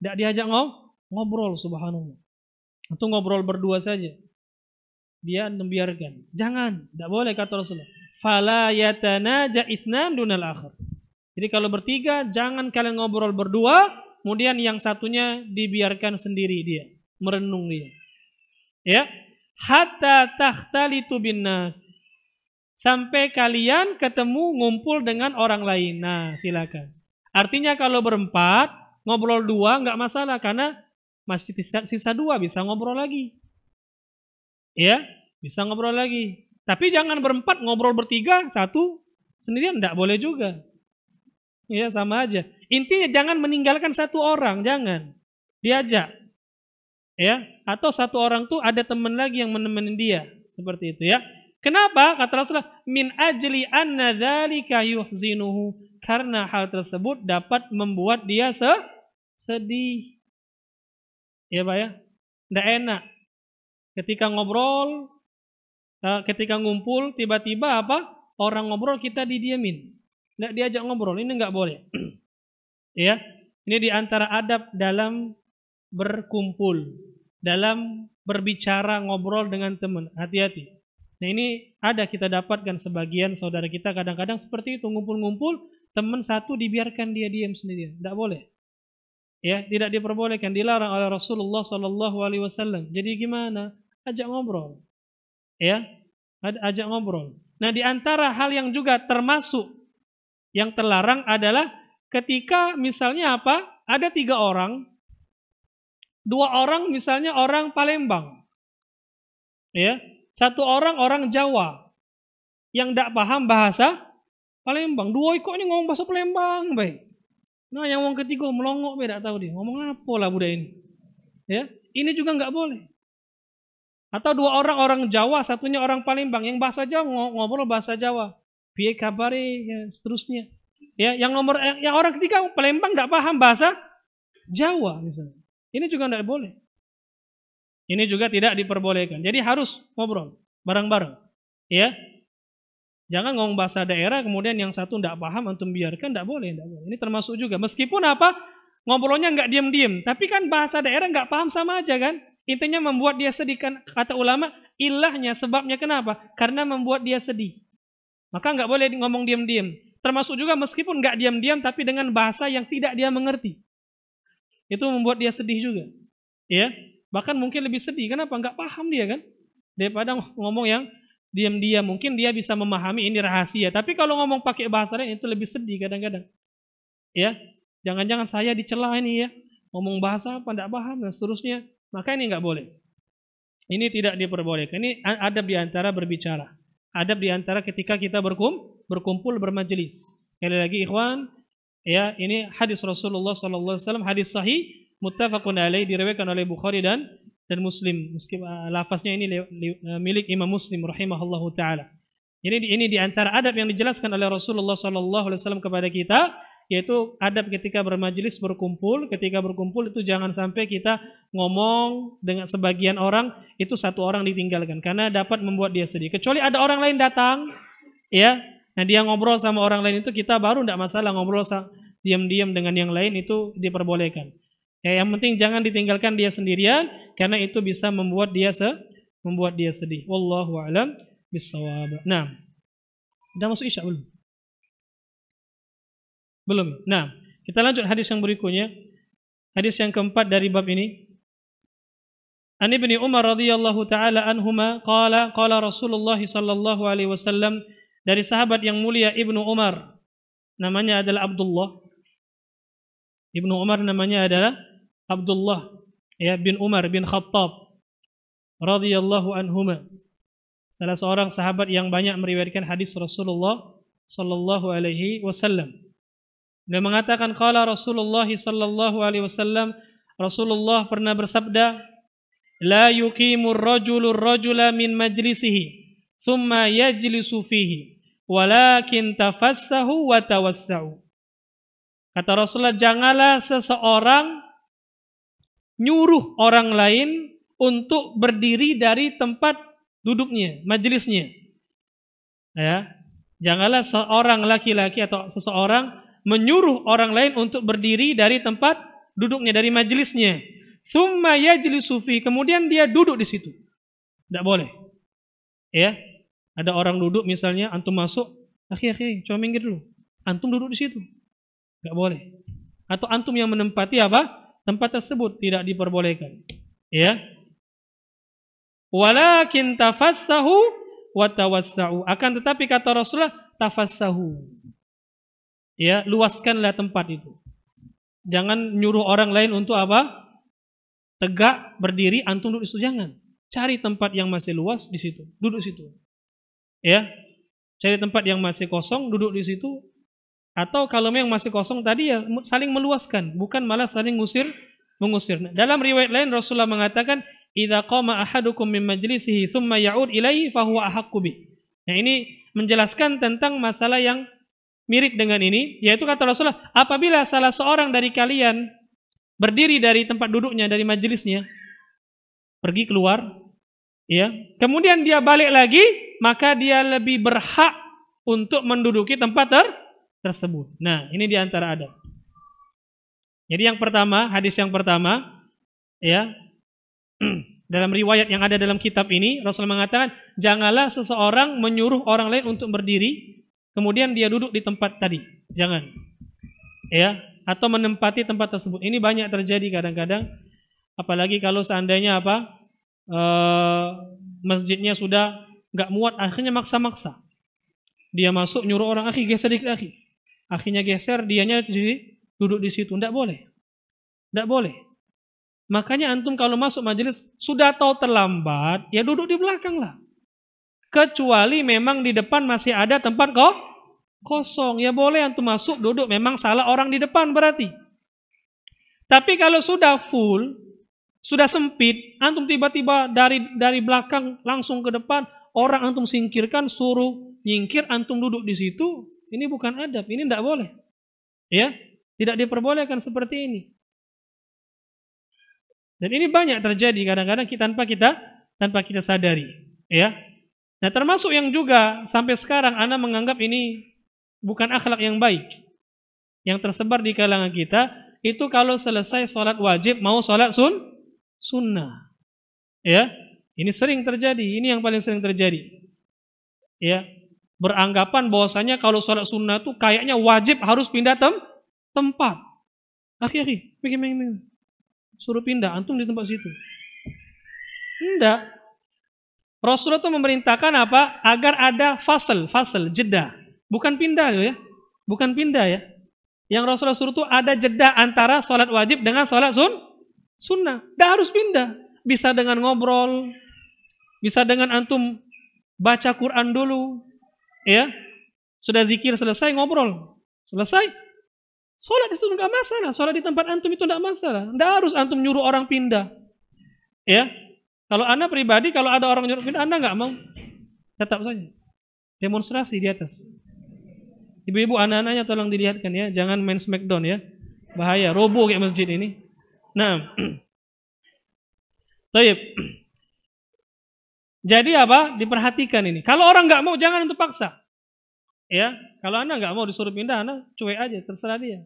tidak diajak ngob ngobrol subhanallah atau ngobrol berdua saja dia membiarkan jangan tidak boleh kata Rasulullah fala yatanaja itsnan dunal akhir. Jadi kalau bertiga jangan kalian ngobrol berdua, kemudian yang satunya dibiarkan sendiri dia, merenung dia. Ya, hatta tahtalitu bin nas. Sampai kalian ketemu ngumpul dengan orang lain. Nah, silakan. Artinya kalau berempat, ngobrol dua nggak masalah karena masih sisa dua bisa ngobrol lagi. Ya, bisa ngobrol lagi. Tapi jangan berempat ngobrol bertiga, satu sendirian tidak boleh juga. Ya sama aja. Intinya jangan meninggalkan satu orang, jangan diajak. Ya, atau satu orang tuh ada teman lagi yang menemani dia, seperti itu ya. Kenapa? Kata Rasulullah, min ajli anna dzalika yuhzinuhu. Karena hal tersebut dapat membuat dia sedih. Ya Pak ya? Tidak enak. Ketika ngobrol, Eh, ketika ngumpul tiba-tiba apa orang ngobrol kita didiamin nggak diajak ngobrol ini nggak boleh ya ini diantara adab dalam berkumpul dalam berbicara ngobrol dengan teman hati-hati nah ini ada kita dapatkan sebagian saudara kita kadang-kadang seperti itu ngumpul-ngumpul teman satu dibiarkan dia diam sendiri nggak boleh ya tidak diperbolehkan dilarang oleh Rasulullah Shallallahu Alaihi Wasallam jadi gimana ajak ngobrol Ya, ajak ngobrol. Nah, di antara hal yang juga termasuk yang terlarang adalah ketika misalnya apa? Ada tiga orang, dua orang misalnya orang Palembang, ya, satu orang orang Jawa yang tidak paham bahasa Palembang. Dua ikut ini ngomong bahasa Palembang, baik. Nah, yang orang ketiga melongok, tidak tahu dia ngomong apa lah budaya ini. Ya, ini juga nggak boleh. Atau dua orang orang Jawa, satunya orang Palembang yang bahasa Jawa ngobrol bahasa Jawa. Piye kabari ya, seterusnya. Ya, yang nomor eh, yang orang ketiga Palembang tidak paham bahasa Jawa misalnya. Ini juga tidak boleh. Ini juga tidak diperbolehkan. Jadi harus ngobrol bareng-bareng. Ya. Jangan ngomong bahasa daerah kemudian yang satu tidak paham antum biarkan tidak boleh, tidak boleh. Ini termasuk juga meskipun apa? Ngobrolnya nggak diem-diem, tapi kan bahasa daerah nggak paham sama aja kan? Intinya membuat dia sedih. kan Kata ulama, ilahnya, sebabnya kenapa? Karena membuat dia sedih. Maka nggak boleh ngomong diam-diam. Termasuk juga meskipun nggak diam-diam, tapi dengan bahasa yang tidak dia mengerti. Itu membuat dia sedih juga. Ya, bahkan mungkin lebih sedih. Kenapa? Nggak paham dia kan? Daripada ngomong yang diam-diam. Mungkin dia bisa memahami ini rahasia. Tapi kalau ngomong pakai bahasa lain, itu lebih sedih kadang-kadang. Ya, jangan-jangan saya dicela ini ya. Ngomong bahasa apa, nggak paham, dan seterusnya maka ini nggak boleh. Ini tidak diperbolehkan. Ini adab diantara berbicara. Adab diantara ketika kita berkum, berkumpul bermajelis. Sekali lagi ikhwan, ya ini hadis Rasulullah SAW, hadis sahih, muttafaqun alaih, diriwayatkan oleh Bukhari dan dan Muslim. Meskipun uh, eh, lafaznya ini li, li, uh, milik Imam Muslim rahimahullahu taala. Ini ini diantara adab yang dijelaskan oleh Rasulullah SAW kepada kita yaitu adab ketika bermajelis berkumpul ketika berkumpul itu jangan sampai kita ngomong dengan sebagian orang itu satu orang ditinggalkan karena dapat membuat dia sedih kecuali ada orang lain datang ya nah dia ngobrol sama orang lain itu kita baru tidak masalah ngobrol diam-diam dengan yang lain itu diperbolehkan ya yang penting jangan ditinggalkan dia sendirian karena itu bisa membuat dia se membuat dia sedih wallahu alam bisawab nah udah masuk isya belum belum. Nah, kita lanjut hadis yang berikutnya. Hadis yang keempat dari bab ini. An Ibni Umar radhiyallahu taala anhuma qala qala Rasulullah sallallahu alaihi wasallam dari sahabat yang mulia Ibnu Umar. Namanya adalah Abdullah. Ibnu Umar namanya adalah Abdullah ya bin Umar bin Khattab radhiyallahu anhuma. Salah seorang sahabat yang banyak meriwayatkan hadis Rasulullah sallallahu alaihi wasallam. Dan mengatakan qala Rasulullah sallallahu alaihi wasallam Rasulullah pernah bersabda la yuqimur rajulur rajula min majlisihi thumma yajlisu fihi walakin tafassahu wa tawassau Kata Rasulullah janganlah seseorang nyuruh orang lain untuk berdiri dari tempat duduknya, majelisnya. Ya. Janganlah seorang laki-laki atau seseorang menyuruh orang lain untuk berdiri dari tempat duduknya dari majelisnya. Thumma yajlisu fi, kemudian dia duduk di situ. Tidak boleh. Ya. Ada orang duduk misalnya antum masuk, akhir akhir coba minggir dulu. Antum duduk di situ. Tidak boleh. Atau antum yang menempati apa? Tempat tersebut tidak diperbolehkan. Ya. Walakin tafassahu wa tawassau. Akan tetapi kata Rasulullah tafassahu Ya, luaskanlah tempat itu. Jangan nyuruh orang lain untuk apa? Tegak, berdiri, antum duduk situ. Jangan. Cari tempat yang masih luas di situ. Duduk di situ. Ya. Cari tempat yang masih kosong, duduk di situ. Atau kalau yang masih kosong tadi ya saling meluaskan. Bukan malah saling ngusir, mengusir. Nah, dalam riwayat lain Rasulullah mengatakan, "Idza qama ahadukum min majlisihi thumma ya'ud ilaihi fahuwa ahaqqu Nah, ini menjelaskan tentang masalah yang mirip dengan ini, yaitu kata Rasulullah, apabila salah seorang dari kalian berdiri dari tempat duduknya, dari majelisnya, pergi keluar, ya, kemudian dia balik lagi, maka dia lebih berhak untuk menduduki tempat ter tersebut. Nah, ini diantara ada. Jadi yang pertama, hadis yang pertama, ya, dalam riwayat yang ada dalam kitab ini, Rasul mengatakan, janganlah seseorang menyuruh orang lain untuk berdiri kemudian dia duduk di tempat tadi. Jangan. Ya, atau menempati tempat tersebut. Ini banyak terjadi kadang-kadang apalagi kalau seandainya apa? E, masjidnya sudah nggak muat akhirnya maksa-maksa. Dia masuk nyuruh orang akhi geser dikit akhi. Akhirnya geser dianya jadi duduk di situ. enggak boleh. Enggak boleh. Makanya antum kalau masuk majelis sudah tahu terlambat, ya duduk di belakang lah kecuali memang di depan masih ada tempat kok kosong. Ya boleh antum masuk duduk, memang salah orang di depan berarti. Tapi kalau sudah full, sudah sempit, antum tiba-tiba dari dari belakang langsung ke depan, orang antum singkirkan, suruh nyingkir, antum duduk di situ, ini bukan adab, ini tidak boleh. Ya, tidak diperbolehkan seperti ini. Dan ini banyak terjadi kadang-kadang kita tanpa kita tanpa kita sadari, ya. Nah termasuk yang juga sampai sekarang Anda menganggap ini bukan akhlak yang baik. Yang tersebar di kalangan kita, itu kalau selesai sholat wajib, mau sholat sun, sunnah. Ya, ini sering terjadi, ini yang paling sering terjadi. Ya, beranggapan bahwasanya kalau sholat sunnah tuh kayaknya wajib harus pindah tem tempat. akhir akhir Suruh pindah, antum di tempat situ. Enggak, Rasulullah itu memerintahkan apa? Agar ada fasal, fasal, jeda. Bukan pindah gitu ya. Bukan pindah ya. Yang Rasulullah suruh itu ada jeda antara sholat wajib dengan sholat sun, sunnah. Tidak harus pindah. Bisa dengan ngobrol. Bisa dengan antum baca Quran dulu. Ya. Sudah zikir selesai ngobrol. Selesai. Sholat itu nggak masalah. Sholat di tempat antum itu nggak masalah. Tidak harus antum nyuruh orang pindah. Ya. Kalau Anda pribadi, kalau ada orang nyuruh fitnah, Anda nggak mau. Tetap saja. Demonstrasi di atas. Ibu-ibu, anak-anaknya tolong dilihatkan ya. Jangan main smackdown ya. Bahaya. roboh kayak masjid ini. Nah. Taib. Jadi apa? Diperhatikan ini. Kalau orang nggak mau, jangan untuk paksa. Ya, kalau anda nggak mau disuruh pindah, anda cuek aja, terserah dia.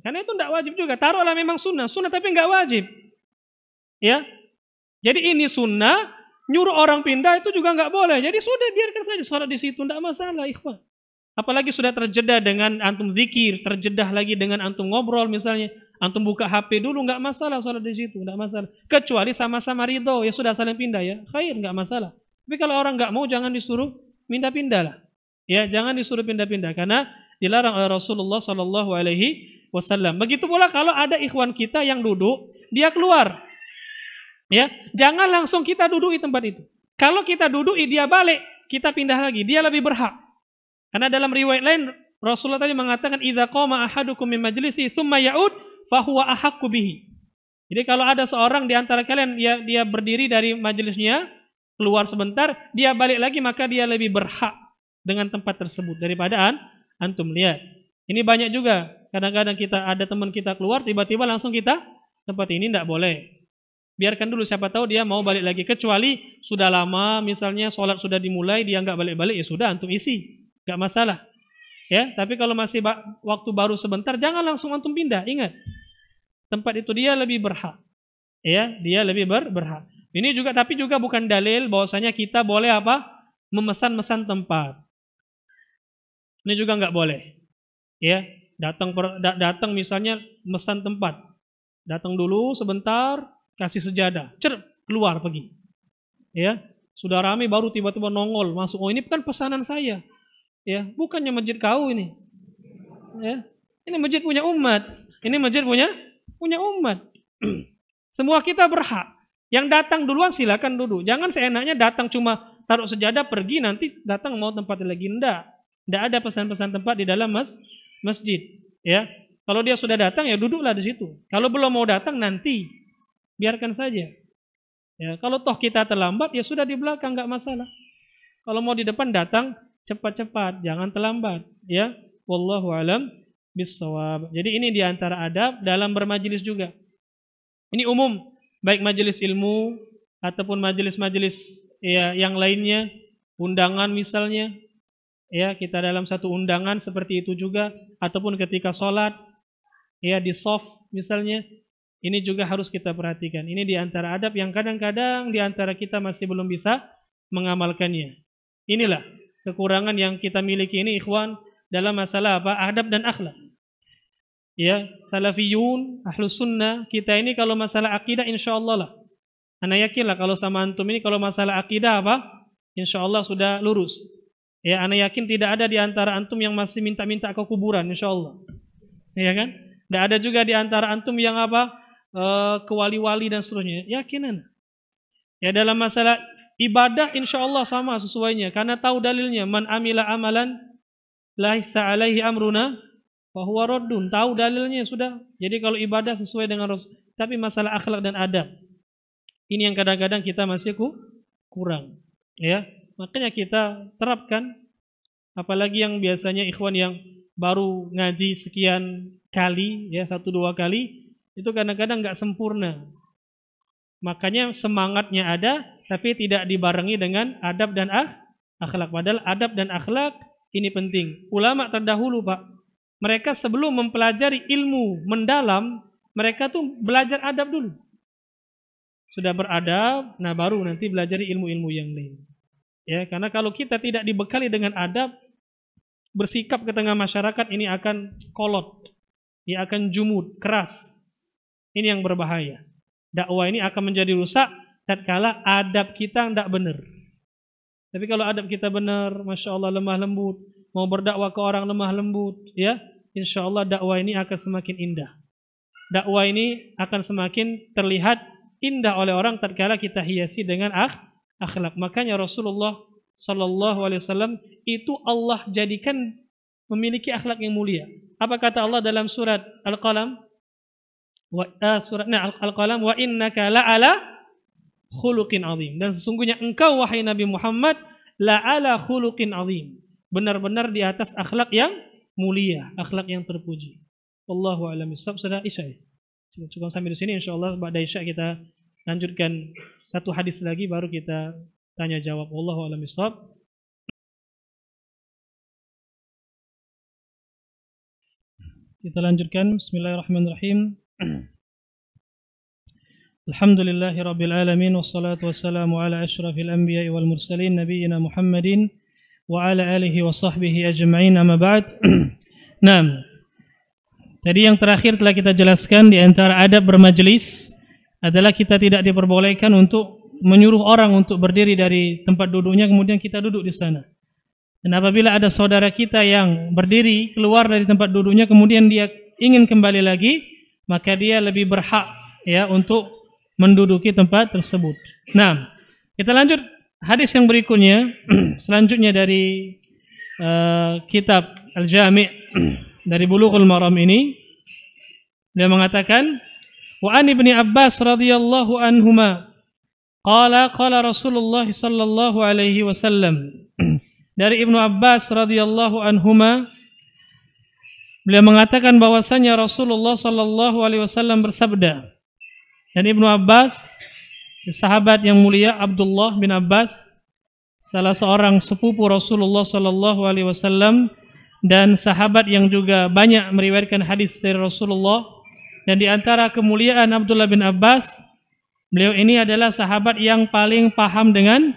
Karena itu tidak wajib juga. Taruhlah memang sunnah, sunnah tapi nggak wajib. Ya, jadi ini sunnah, nyuruh orang pindah itu juga nggak boleh. Jadi sudah biarkan saja sholat di situ, tidak masalah ikhwan. Apalagi sudah terjeda dengan antum zikir, terjeda lagi dengan antum ngobrol misalnya. Antum buka HP dulu nggak masalah sholat di situ, nggak masalah. Kecuali sama-sama ridho, ya sudah saling pindah ya. Khair nggak masalah. Tapi kalau orang nggak mau jangan disuruh minta pindah lah. Ya jangan disuruh pindah-pindah karena dilarang oleh Rasulullah Shallallahu Alaihi Wasallam. Begitu pula kalau ada ikhwan kita yang duduk dia keluar Ya, jangan langsung kita duduk di tempat itu. Kalau kita duduk dia balik, kita pindah lagi. Dia lebih berhak. Karena dalam riwayat lain Rasulullah tadi mengatakan idza qama ahadukum min majlisi tsumma ya'ud fahuwa ahaqqu bihi. Jadi kalau ada seorang di antara kalian dia, ya, dia berdiri dari majelisnya, keluar sebentar, dia balik lagi maka dia lebih berhak dengan tempat tersebut daripada an, antum lihat. Ini banyak juga. Kadang-kadang kita ada teman kita keluar tiba-tiba langsung kita tempat ini tidak boleh biarkan dulu siapa tahu dia mau balik lagi kecuali sudah lama misalnya sholat sudah dimulai dia nggak balik-balik ya sudah antum isi nggak masalah ya tapi kalau masih waktu baru sebentar jangan langsung antum pindah ingat tempat itu dia lebih berhak ya dia lebih ber berhak ini juga tapi juga bukan dalil bahwasanya kita boleh apa memesan-mesan tempat ini juga nggak boleh ya datang datang misalnya memesan tempat datang dulu sebentar kasih sejadah, cer, keluar pergi. Ya, sudah rame baru tiba-tiba nongol masuk. Oh ini kan pesanan saya. Ya, bukannya masjid kau ini. Ya, ini masjid punya umat. Ini masjid punya punya umat. Semua kita berhak. Yang datang duluan silakan duduk. Jangan seenaknya datang cuma taruh sejadah pergi nanti datang mau tempat lagi ndak. Ndak ada pesan-pesan tempat di dalam mas masjid. Ya, kalau dia sudah datang ya duduklah di situ. Kalau belum mau datang nanti biarkan saja. Ya, kalau toh kita terlambat, ya sudah di belakang, nggak masalah. Kalau mau di depan datang cepat-cepat, jangan terlambat. Ya, wallahu alam bisawab. Jadi ini diantara adab dalam bermajelis juga. Ini umum, baik majelis ilmu ataupun majelis-majelis ya yang lainnya, undangan misalnya. Ya, kita dalam satu undangan seperti itu juga ataupun ketika sholat ya di soft misalnya ini juga harus kita perhatikan. Ini di antara adab yang kadang-kadang di antara kita masih belum bisa mengamalkannya. Inilah kekurangan yang kita miliki ini ikhwan dalam masalah apa? Adab dan akhlak. Ya, salafiyun, ahlus sunnah, kita ini kalau masalah akidah insyaallah lah. Anda yakinlah kalau sama antum ini kalau masalah akidah apa? Insyaallah sudah lurus. Ya, Anda yakin tidak ada di antara antum yang masih minta-minta ke kuburan insya Ya kan? Tidak ada juga di antara antum yang apa? Eh, kewali wali dan seterusnya. Yakinan. Ya dalam masalah ibadah insya Allah sama sesuainya karena tahu dalilnya man amila amalan laisa alaihi amruna bahwa roddun. tahu dalilnya sudah. Jadi kalau ibadah sesuai dengan Rasul. Tapi masalah akhlak dan adab ini yang kadang-kadang kita masih kurang. Ya, makanya kita terapkan apalagi yang biasanya ikhwan yang baru ngaji sekian kali ya satu dua kali itu kadang-kadang nggak sempurna. Makanya semangatnya ada, tapi tidak dibarengi dengan adab dan ah, akhlak. Padahal adab dan akhlak ini penting. Ulama terdahulu, Pak, mereka sebelum mempelajari ilmu mendalam, mereka tuh belajar adab dulu. Sudah beradab, nah baru nanti belajar ilmu-ilmu yang lain. Ya, karena kalau kita tidak dibekali dengan adab, bersikap ke tengah masyarakat ini akan kolot, ia akan jumud, keras, ini yang berbahaya. Dakwah ini akan menjadi rusak tatkala adab kita tidak benar. Tapi kalau adab kita benar, masya Allah lemah lembut, mau berdakwah ke orang lemah lembut, ya, insya Allah dakwah ini akan semakin indah. Dakwah ini akan semakin terlihat indah oleh orang tatkala kita hiasi dengan akhlak. Makanya Rasulullah Sallallahu Alaihi Wasallam itu Allah jadikan memiliki akhlak yang mulia. Apa kata Allah dalam surat Al-Qalam? wa uh, eh, surat nah, Al-Qalam wa innaka la'ala khuluqin azim dan sesungguhnya engkau wahai Nabi Muhammad la'ala khuluqin azim benar-benar di atas akhlak yang mulia akhlak yang terpuji Allahu a'lam bissawab sudah isya cukup, cukup sampai di sini insyaallah ba'da isya kita lanjutkan satu hadis lagi baru kita tanya jawab Allahu a'lam bissawab Kita lanjutkan Bismillahirrahmanirrahim الحمد لله رب العالمين والصلاة والسلام على أشرف الأنبياء والمرسلين نبينا محمد وعلى آله وصحبه أجمعين أما بعد نعم Tadi yang terakhir telah kita jelaskan di antara adab bermajelis adalah kita tidak diperbolehkan untuk menyuruh orang untuk berdiri dari tempat duduknya kemudian kita duduk di sana. Dan apabila ada saudara kita yang berdiri keluar dari tempat duduknya kemudian dia ingin kembali lagi, maka dia lebih berhak ya untuk menduduki tempat tersebut. Nah, kita lanjut hadis yang berikutnya selanjutnya dari uh, kitab Al-Jami' dari Bulughul Maram ini dia mengatakan wa an ibni Abbas radhiyallahu anhuma qala qala Rasulullah sallallahu alaihi wasallam dari Ibnu Abbas radhiyallahu anhuma Beliau mengatakan bahwasanya Rasulullah Shallallahu Alaihi Wasallam bersabda dan Ibnu Abbas sahabat yang mulia Abdullah bin Abbas salah seorang sepupu Rasulullah Shallallahu Alaihi Wasallam dan sahabat yang juga banyak meriwayatkan hadis dari Rasulullah dan diantara antara kemuliaan Abdullah bin Abbas beliau ini adalah sahabat yang paling paham dengan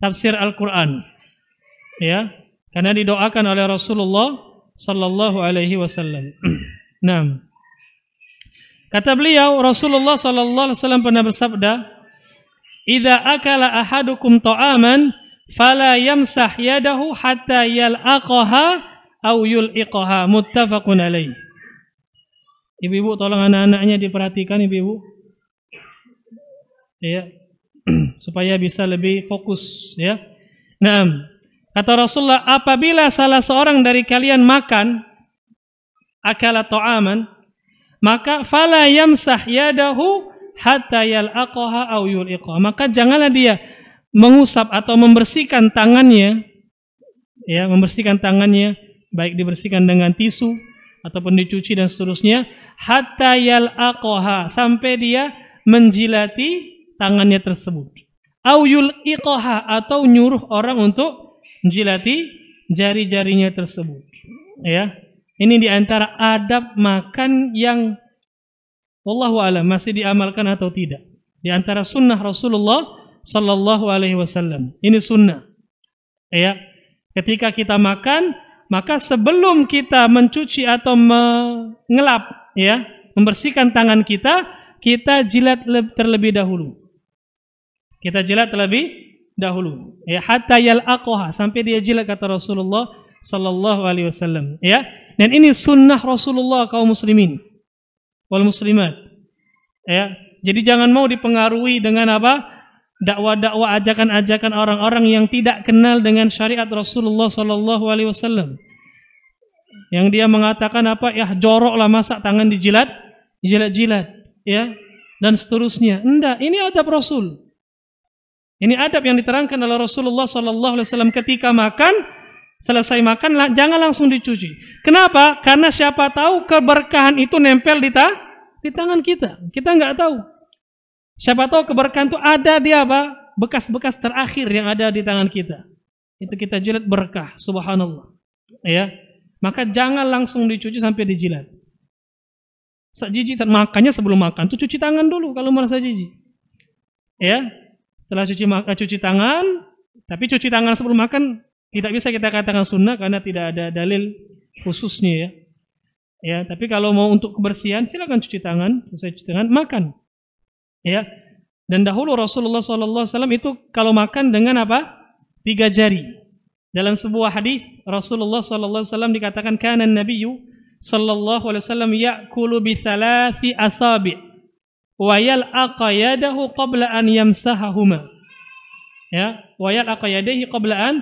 tafsir Al-Qur'an ya karena didoakan oleh Rasulullah sallallahu alaihi wasallam. Naam. Kata beliau Rasulullah sallallahu alaihi wasallam pernah bersabda, "Idza akala ahadukum ta'aman fala yamsah yadahu hatta yalaqaha aw yulqaha." Muttafaqun alaihi. Ibu-ibu tolong anak-anaknya diperhatikan ibu-ibu. Ya. Supaya bisa lebih fokus ya. Naam. Kata Rasulullah, apabila salah seorang dari kalian makan akala ta'aman, maka fala yamsah yadahu hatta yalaqaha aw Maka janganlah dia mengusap atau membersihkan tangannya ya, membersihkan tangannya baik dibersihkan dengan tisu ataupun dicuci dan seterusnya hatta yalaqaha sampai dia menjilati tangannya tersebut. Aw yuliqaha atau nyuruh orang untuk jilati jari-jarinya tersebut. Ya. Ini diantara adab makan yang Allah alam masih diamalkan atau tidak. Di antara sunnah Rasulullah sallallahu alaihi wasallam. Ini sunnah. Ya. Ketika kita makan, maka sebelum kita mencuci atau mengelap, ya, membersihkan tangan kita, kita jilat terlebih dahulu. Kita jilat terlebih dahulu ya hatta yalaqaha sampai dia jilat kata Rasulullah sallallahu alaihi wasallam ya dan ini sunnah Rasulullah kaum muslimin wal muslimat ya jadi jangan mau dipengaruhi dengan apa dakwah-dakwah ajakan-ajakan orang-orang yang tidak kenal dengan syariat Rasulullah sallallahu alaihi wasallam yang dia mengatakan apa ya joroklah masak tangan dijilat jilat-jilat ya dan seterusnya enggak ini adab Rasul ini adab yang diterangkan oleh Rasulullah Sallallahu Alaihi Wasallam ketika makan, selesai makan jangan langsung dicuci. Kenapa? Karena siapa tahu keberkahan itu nempel di, ta di tangan kita. Kita nggak tahu. Siapa tahu keberkahan itu ada di apa? Bekas-bekas terakhir yang ada di tangan kita. Itu kita jilat berkah. Subhanallah. Ya. Maka jangan langsung dicuci sampai dijilat. Saat jijik, makanya sebelum makan tuh cuci tangan dulu kalau merasa jijik. Ya, setelah cuci, eh, cuci tangan, tapi cuci tangan sebelum makan tidak bisa kita katakan sunnah karena tidak ada dalil khususnya ya. Ya, tapi kalau mau untuk kebersihan silakan cuci tangan, selesai cuci tangan makan. Ya. Dan dahulu Rasulullah SAW itu kalau makan dengan apa? Tiga jari. Dalam sebuah hadis Rasulullah SAW dikatakan kanan Nabiu sallallahu alaihi wasallam ya bi asabi' wayal aqayadahu qabla an yamsahahuma. Ya, wayal yal'aqa qabla an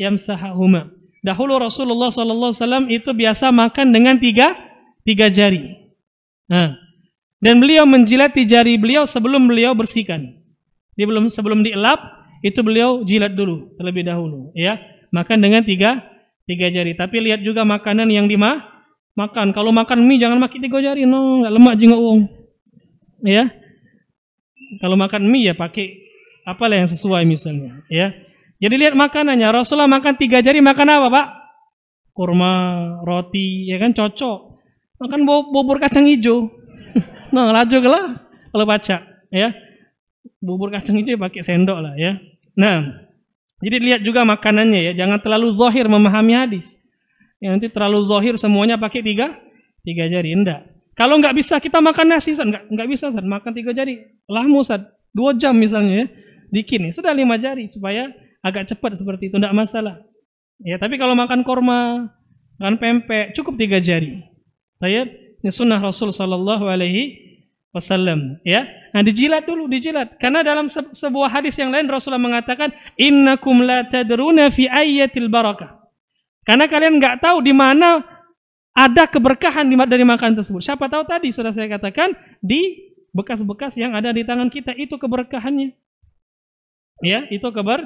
yamsahahuma. Dahulu Rasulullah sallallahu alaihi wasallam itu biasa makan dengan tiga tiga jari. Nah, dan beliau menjilat di jari beliau sebelum beliau bersihkan. dia belum sebelum dielap itu beliau jilat dulu terlebih dahulu, ya. Makan dengan tiga tiga jari. Tapi lihat juga makanan yang dimakan. Kalau makan mie jangan makan tiga jari, no, nggak lemak juga uang ya kalau makan mie ya pakai apalah yang sesuai misalnya ya jadi lihat makanannya Rasulullah makan tiga jari makan apa pak kurma roti ya kan cocok makan bubur kacang hijau nah laju lah kalau baca ya bubur kacang hijau ya pakai sendok lah ya nah jadi lihat juga makanannya ya jangan terlalu zohir memahami hadis yang nanti terlalu zohir semuanya pakai tiga tiga jari enggak kalau nggak bisa kita makan nasi, Ustaz. Nggak, nggak bisa, Ustaz. Makan tiga jari. lah Ustaz. Dua jam misalnya ya. Dikini. Sudah lima jari. Supaya agak cepat seperti itu. Nggak masalah. Ya, tapi kalau makan korma, makan pempek, cukup tiga jari. Saya ini sunnah Rasul Sallallahu Alaihi Wasallam. Ya, nah dijilat dulu, dijilat. Karena dalam sebuah hadis yang lain Rasulullah mengatakan, Innakum la tadruna fi ayatil barakah. Karena kalian nggak tahu di mana ada keberkahan dari makanan tersebut. Siapa tahu tadi sudah saya katakan di bekas-bekas yang ada di tangan kita itu keberkahannya. Ya, itu keber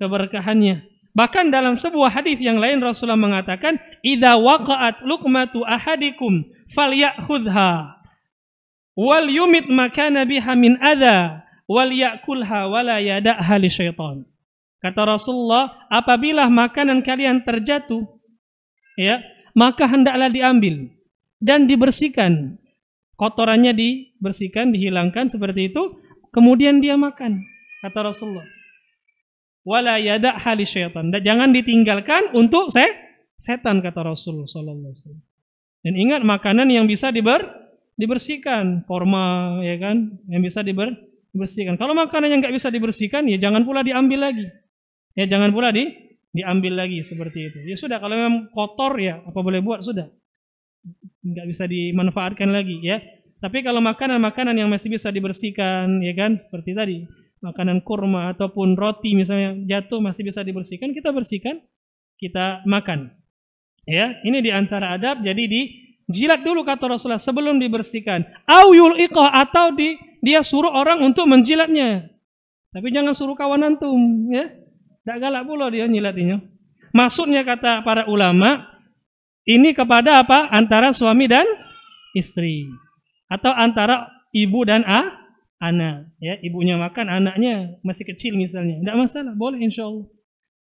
keberkahannya. Bahkan dalam sebuah hadis yang lain Rasulullah mengatakan, "Idza waqa'at luqmatu ahadikum falyakhudha wal yumit makana biha min adza wal yakulha wa yada'ha li syaitan." Kata Rasulullah, apabila makanan kalian terjatuh, ya, maka hendaklah diambil dan dibersihkan. Kotorannya dibersihkan, dihilangkan seperti itu, kemudian dia makan. Kata Rasulullah. Wala yada' hali syaitan. jangan ditinggalkan untuk se setan kata Rasulullah sallallahu Dan ingat makanan yang bisa diber dibersihkan, korma ya kan, yang bisa diber dibersihkan. Kalau makanan yang nggak bisa dibersihkan ya jangan pula diambil lagi. Ya jangan pula di diambil lagi seperti itu. Ya sudah kalau memang kotor ya apa boleh buat sudah nggak bisa dimanfaatkan lagi ya. Tapi kalau makanan-makanan yang masih bisa dibersihkan ya kan seperti tadi makanan kurma ataupun roti misalnya jatuh masih bisa dibersihkan kita bersihkan kita makan ya ini diantara adab jadi dijilat dulu kata Rasulullah sebelum dibersihkan au iqah atau di, dia suruh orang untuk menjilatnya tapi jangan suruh kawan antum ya tidak galak pula dia nyilatinya. Maksudnya kata para ulama, ini kepada apa? Antara suami dan istri. Atau antara ibu dan a, anak. Ya, ibunya makan, anaknya masih kecil misalnya. Tidak masalah, boleh insya Allah.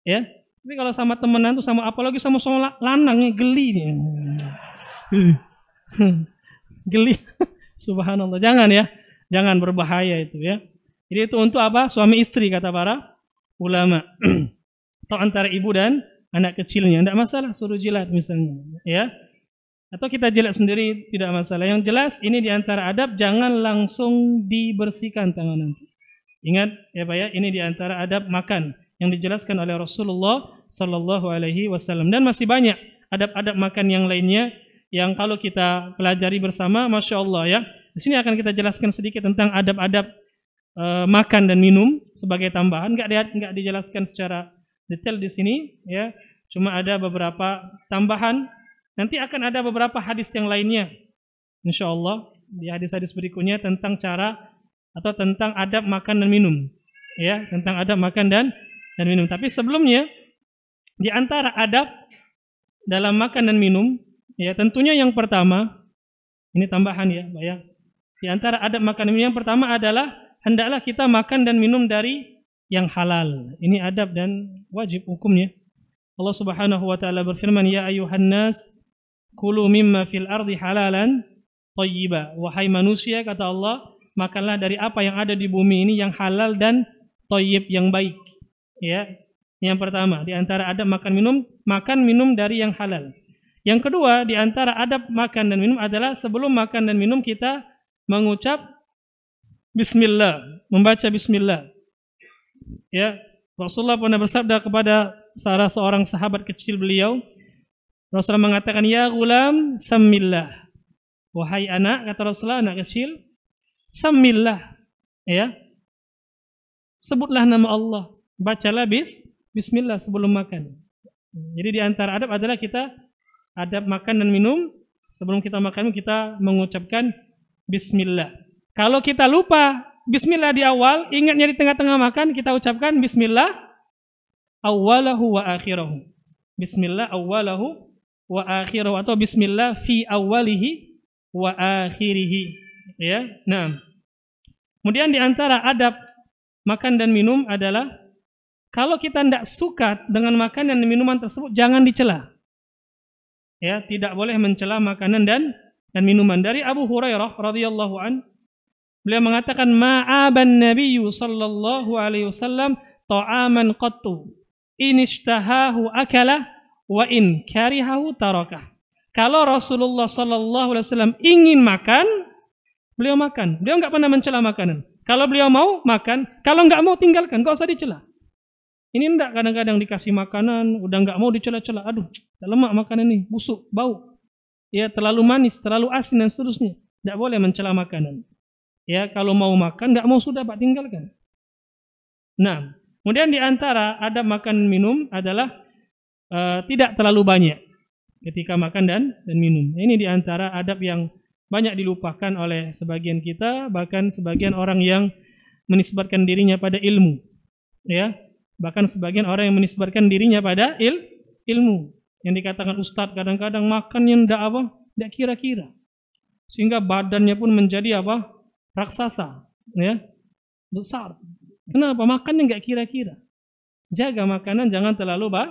Ya, tapi kalau sama temenan tuh sama apalagi sama sama lanangnya geli nih. geli. Subhanallah. Jangan ya. Jangan berbahaya itu ya. Jadi itu untuk apa? Suami istri kata para ulama atau antara ibu dan anak kecilnya tidak masalah suruh jilat misalnya ya atau kita jilat sendiri tidak masalah yang jelas ini diantara adab jangan langsung dibersihkan tangan nanti ingat ya pak ya ini diantara adab makan yang dijelaskan oleh Rasulullah Sallallahu Alaihi Wasallam dan masih banyak adab-adab makan yang lainnya yang kalau kita pelajari bersama, masya Allah ya. Di sini akan kita jelaskan sedikit tentang adab-adab uh, makan dan minum sebagai tambahan. Nggak, dia nggak dijelaskan secara detail di sini, ya. Cuma ada beberapa tambahan. Nanti akan ada beberapa hadis yang lainnya, insya Allah di hadis-hadis berikutnya tentang cara atau tentang adab makan dan minum, ya, tentang adab makan dan dan minum. Tapi sebelumnya di antara adab dalam makan dan minum, ya tentunya yang pertama ini tambahan ya, Mbak ya. Di antara adab makan dan minum yang pertama adalah hendaklah kita makan dan minum dari yang halal. Ini adab dan wajib hukumnya. Allah Subhanahu wa taala berfirman, "Ya ayuhan nas, kulu mimma fil ardi halalan thayyiba." Wahai manusia, kata Allah, makanlah dari apa yang ada di bumi ini yang halal dan thayyib yang baik. Ya. Yang pertama, di antara adab makan minum, makan minum dari yang halal. Yang kedua, di antara adab makan dan minum adalah sebelum makan dan minum kita mengucap bismillah, membaca bismillah. Ya, Rasulullah pernah bersabda kepada salah seorang sahabat kecil beliau, Rasulullah mengatakan, "Ya gulam, sammillah. Wahai anak, kata Rasulullah, anak kecil, sammillah. Ya. Sebutlah nama Allah, bacalah bis bismillah sebelum makan. Jadi di antara adab adalah kita adab makan dan minum, sebelum kita makan kita mengucapkan bismillah. Kalau kita lupa bismillah di awal, ingatnya di tengah-tengah makan, kita ucapkan bismillah awalahu wa akhirahu. Bismillah awalahu wa akhirahu atau bismillah fi awalihi wa akhirihi. Ya, nah. Kemudian di antara adab makan dan minum adalah kalau kita tidak suka dengan makanan dan minuman tersebut, jangan dicela. Ya, tidak boleh mencela makanan dan dan minuman dari Abu Hurairah radhiyallahu an Beliau mengatakan ma'aban nabiyyu sallallahu alaihi wasallam ta'aman qattu in ishtahahu akala wa in karihahu tarakah. Kalau Rasulullah sallallahu alaihi wasallam ingin makan, beliau makan. Beliau nggak pernah mencela makanan. Kalau beliau mau makan, kalau enggak mau tinggalkan, enggak usah dicela. Ini enggak kadang-kadang dikasih makanan, udah enggak mau dicela-cela. Aduh, lemak makanan ini, busuk, bau. Ya terlalu manis, terlalu asin dan seterusnya. Tidak boleh mencela makanan. Ya, kalau mau makan, nggak mau sudah Pak tinggalkan. Nah, kemudian di antara ada makan minum adalah uh, tidak terlalu banyak ketika makan dan dan minum. Ini di antara adab yang banyak dilupakan oleh sebagian kita, bahkan sebagian orang yang menisbatkan dirinya pada ilmu. Ya, bahkan sebagian orang yang menisbatkan dirinya pada il ilmu. Yang dikatakan ustadz kadang-kadang makan yang tidak apa, tidak kira-kira. Sehingga badannya pun menjadi apa? raksasa, ya besar. Kenapa? Makannya nggak kira-kira. Jaga makanan jangan terlalu ba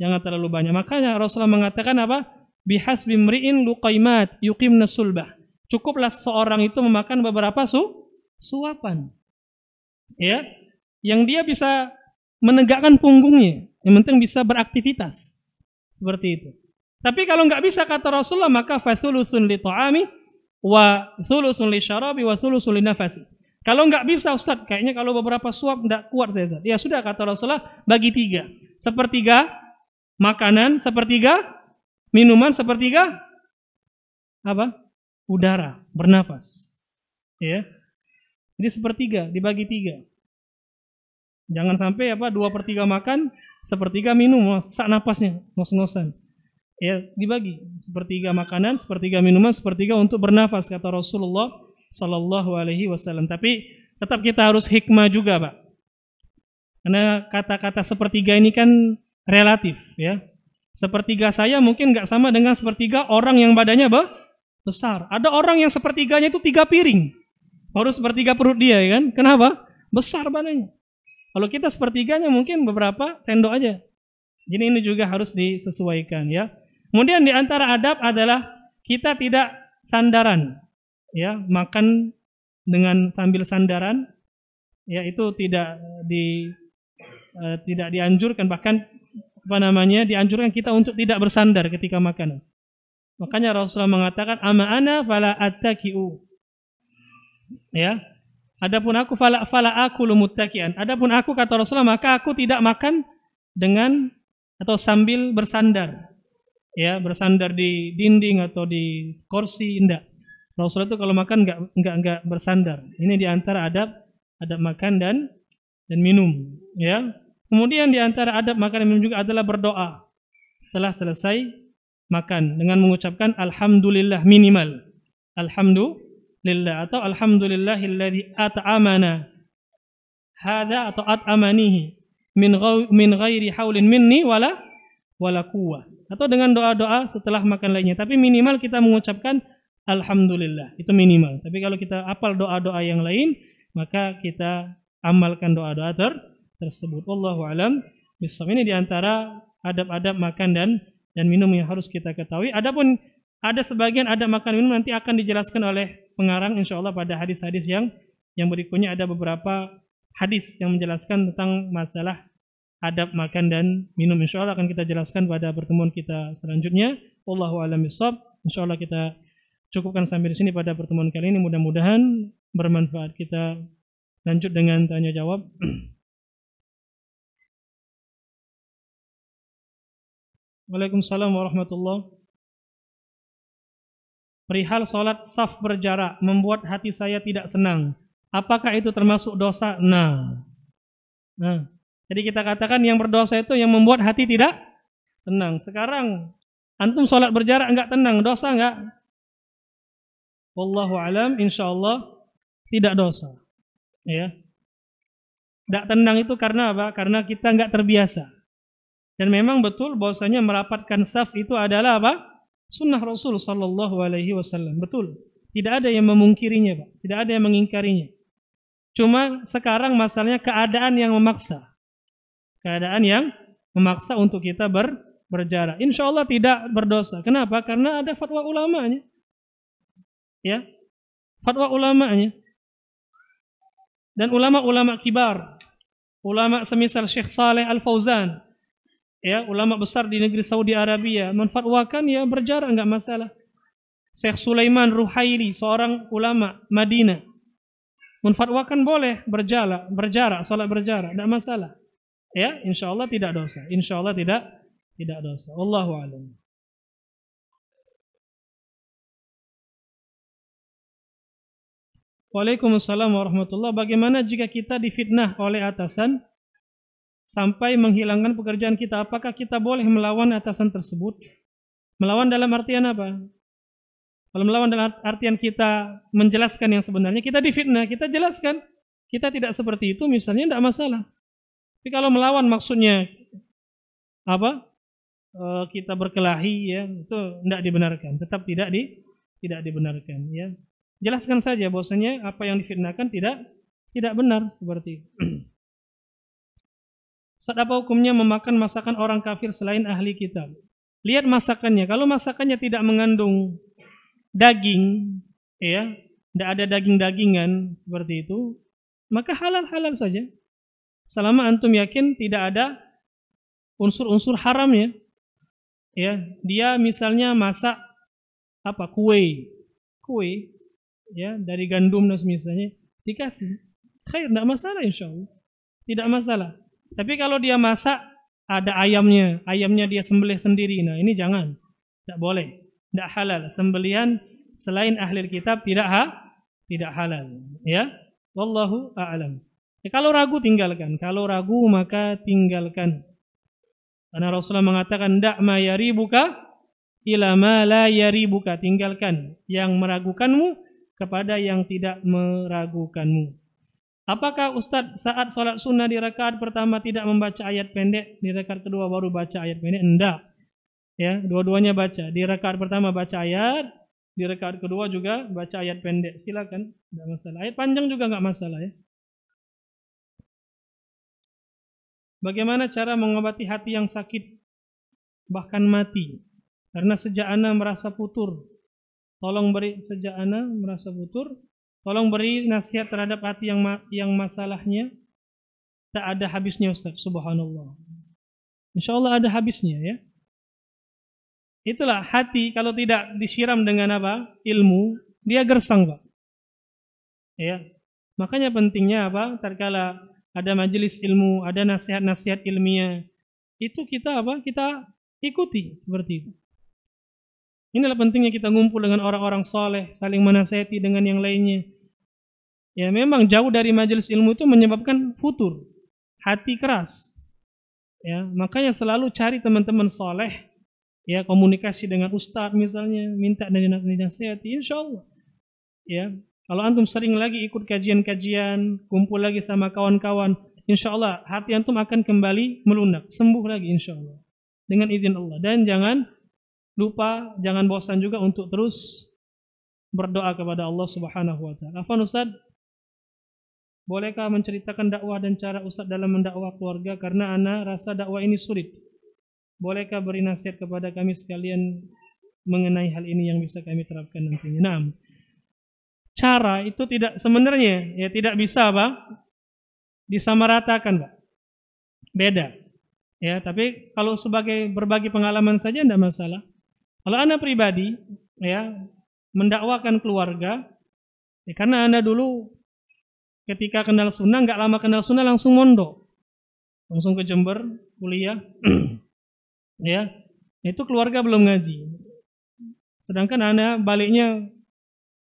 jangan terlalu banyak. Makanya Rasulullah mengatakan apa? Bihas bimriin luqaimat yukim nasulbah Cukuplah seorang itu memakan beberapa su suapan. Ya, yang dia bisa menegakkan punggungnya. Yang penting bisa beraktivitas. Seperti itu. Tapi kalau nggak bisa kata Rasulullah maka fathulusun li ta'ami wa thulutsun li syarabi wa thulutsun li nafasi. Kalau nggak bisa Ustaz, kayaknya kalau beberapa suap nggak kuat saya Ustaz. Ya sudah kata Rasulullah bagi tiga. Sepertiga makanan, sepertiga minuman, sepertiga apa? Udara, bernafas. Ya. Jadi sepertiga dibagi tiga. Jangan sampai apa dua per makan, sepertiga minum, sak napasnya, ngos-ngosan ya dibagi sepertiga makanan, sepertiga minuman, sepertiga untuk bernafas kata Rasulullah Sallallahu Alaihi Wasallam. Tapi tetap kita harus hikmah juga, pak. Karena kata-kata sepertiga ini kan relatif, ya. Sepertiga saya mungkin nggak sama dengan sepertiga orang yang badannya bah, besar. Ada orang yang sepertiganya itu tiga piring, baru sepertiga perut dia, ya kan? Kenapa? Besar badannya. Kalau kita sepertiganya mungkin beberapa sendok aja. Jadi ini juga harus disesuaikan, ya. Kemudian di antara adab adalah kita tidak sandaran. Ya, makan dengan sambil sandaran ya itu tidak di e, tidak dianjurkan bahkan apa namanya dianjurkan kita untuk tidak bersandar ketika makan. Makanya Rasulullah mengatakan ama ana fala attaqiu. Ya. Adapun aku fala fala aku lumuttaqian. Adapun aku kata Rasulullah maka aku tidak makan dengan atau sambil bersandar ya bersandar di dinding atau di kursi enggak Rasulullah itu kalau makan enggak enggak enggak bersandar ini diantara adab adab makan dan dan minum ya kemudian diantara adab makan dan minum juga adalah berdoa setelah selesai makan dengan mengucapkan alhamdulillah minimal alhamdulillah atau alhamdulillahilladzi at'amana hadza atau at'amanihi min min ghairi haulin minni wala wala quwwah atau dengan doa-doa setelah makan lainnya. Tapi minimal kita mengucapkan alhamdulillah. Itu minimal. Tapi kalau kita apal doa-doa yang lain, maka kita amalkan doa-doa ter tersebut. Allahu alam. Bismillah ini diantara adab-adab makan dan dan minum yang harus kita ketahui. Adapun ada sebagian adab makan minum nanti akan dijelaskan oleh pengarang insya Allah pada hadis-hadis yang yang berikutnya ada beberapa hadis yang menjelaskan tentang masalah adab makan dan minum. Insya Allah akan kita jelaskan pada pertemuan kita selanjutnya. Wallahu a'lam bishawab. Insya Allah kita cukupkan sampai di sini pada pertemuan kali ini. Mudah-mudahan bermanfaat. Kita lanjut dengan tanya jawab. Waalaikumsalam warahmatullahi Perihal sholat saf berjarak membuat hati saya tidak senang. Apakah itu termasuk dosa? Nah, nah jadi kita katakan yang berdosa itu yang membuat hati tidak tenang. Sekarang antum sholat berjarak enggak tenang, dosa enggak? Wallahu alam, insya Allah tidak dosa. Ya. Tidak tenang itu karena apa? Karena kita enggak terbiasa. Dan memang betul bahwasanya merapatkan saf itu adalah apa? Sunnah Rasul Sallallahu Alaihi Wasallam. Betul. Tidak ada yang memungkirinya, Pak. Tidak ada yang mengingkarinya. Cuma sekarang masalahnya keadaan yang memaksa keadaan yang memaksa untuk kita ber, berjarak. Insya Allah tidak berdosa. Kenapa? Karena ada fatwa ulamanya. Ya, fatwa ulamanya. Dan ulama-ulama kibar, ulama semisal Syekh Saleh Al Fauzan, ya ulama besar di negeri Saudi Arabia menfatwakan ya berjarak nggak masalah. Syekh Sulaiman Ruhaili, seorang ulama Madinah, menfatwakan boleh berjarak, berjarak, sholat berjarak, tidak masalah ya insya Allah tidak dosa insya Allah tidak tidak dosa Allah alam Waalaikumsalam warahmatullahi Bagaimana jika kita difitnah oleh atasan sampai menghilangkan pekerjaan kita? Apakah kita boleh melawan atasan tersebut? Melawan dalam artian apa? Kalau melawan dalam artian kita menjelaskan yang sebenarnya, kita difitnah, kita jelaskan. Kita tidak seperti itu misalnya tidak masalah. Tapi kalau melawan maksudnya apa? E, kita berkelahi ya, itu tidak dibenarkan, tetap tidak di tidak dibenarkan ya. Jelaskan saja bahwasanya apa yang difitnahkan tidak tidak benar seperti itu. Saat apa hukumnya memakan masakan orang kafir selain ahli kitab? Lihat masakannya. Kalau masakannya tidak mengandung daging, ya, tidak ada daging-dagingan seperti itu, maka halal-halal saja selama antum yakin tidak ada unsur-unsur haram ya. Ya, dia misalnya masak apa kue, kue ya dari gandum dan misalnya dikasih, khair tidak masalah insya Allah, tidak masalah. Tapi kalau dia masak ada ayamnya, ayamnya dia sembelih sendiri, nah ini jangan, tidak boleh, tidak halal. Sembelian selain ahli kitab tidak ha, tidak halal. Ya, wallahu a'lam. Ya, kalau ragu tinggalkan, kalau ragu maka tinggalkan. Karena Rasulullah mengatakan ndak mayari buka ila ma buka tinggalkan yang meragukanmu kepada yang tidak meragukanmu. Apakah Ustadz saat sholat sunnah di rakaat pertama tidak membaca ayat pendek, di rakaat kedua baru baca ayat pendek? Tidak. Ya, dua-duanya baca. Di rakaat pertama baca ayat, di rakaat kedua juga baca ayat pendek. Silakan, tidak masalah. Ayat panjang juga nggak masalah ya. Bagaimana cara mengobati hati yang sakit, bahkan mati? Karena sejak ana merasa putur, tolong beri sejak ana merasa putur, tolong beri nasihat terhadap hati yang yang masalahnya tak ada habisnya Ustaz, subhanallah. Insya Allah ada habisnya ya. Itulah hati kalau tidak disiram dengan apa? Ilmu, dia gersang Pak. Ya. Makanya pentingnya apa? Terkala ada majelis ilmu, ada nasihat-nasihat ilmiah. Itu kita apa? Kita ikuti seperti itu. Inilah pentingnya kita ngumpul dengan orang-orang soleh, saling menasihati dengan yang lainnya. Ya memang jauh dari majelis ilmu itu menyebabkan futur, hati keras. Ya, makanya selalu cari teman-teman soleh, ya komunikasi dengan ustadz misalnya, minta dan nasihat. insya Allah. Ya, kalau antum sering lagi ikut kajian-kajian, kumpul lagi sama kawan-kawan, insya Allah hati antum akan kembali melunak, sembuh lagi insya Allah. Dengan izin Allah. Dan jangan lupa, jangan bosan juga untuk terus berdoa kepada Allah Subhanahu wa taala. Afan Ustaz, bolehkah menceritakan dakwah dan cara Ustaz dalam mendakwah keluarga karena ana rasa dakwah ini sulit. Bolehkah beri nasihat kepada kami sekalian mengenai hal ini yang bisa kami terapkan nantinya? Nah, cara itu tidak sebenarnya ya tidak bisa apa disamaratakan pak beda ya tapi kalau sebagai berbagi pengalaman saja tidak masalah kalau anda pribadi ya mendakwakan keluarga ya, karena anda dulu ketika kenal sunnah nggak lama kenal sunnah langsung mondok langsung ke Jember kuliah ya itu keluarga belum ngaji sedangkan anda baliknya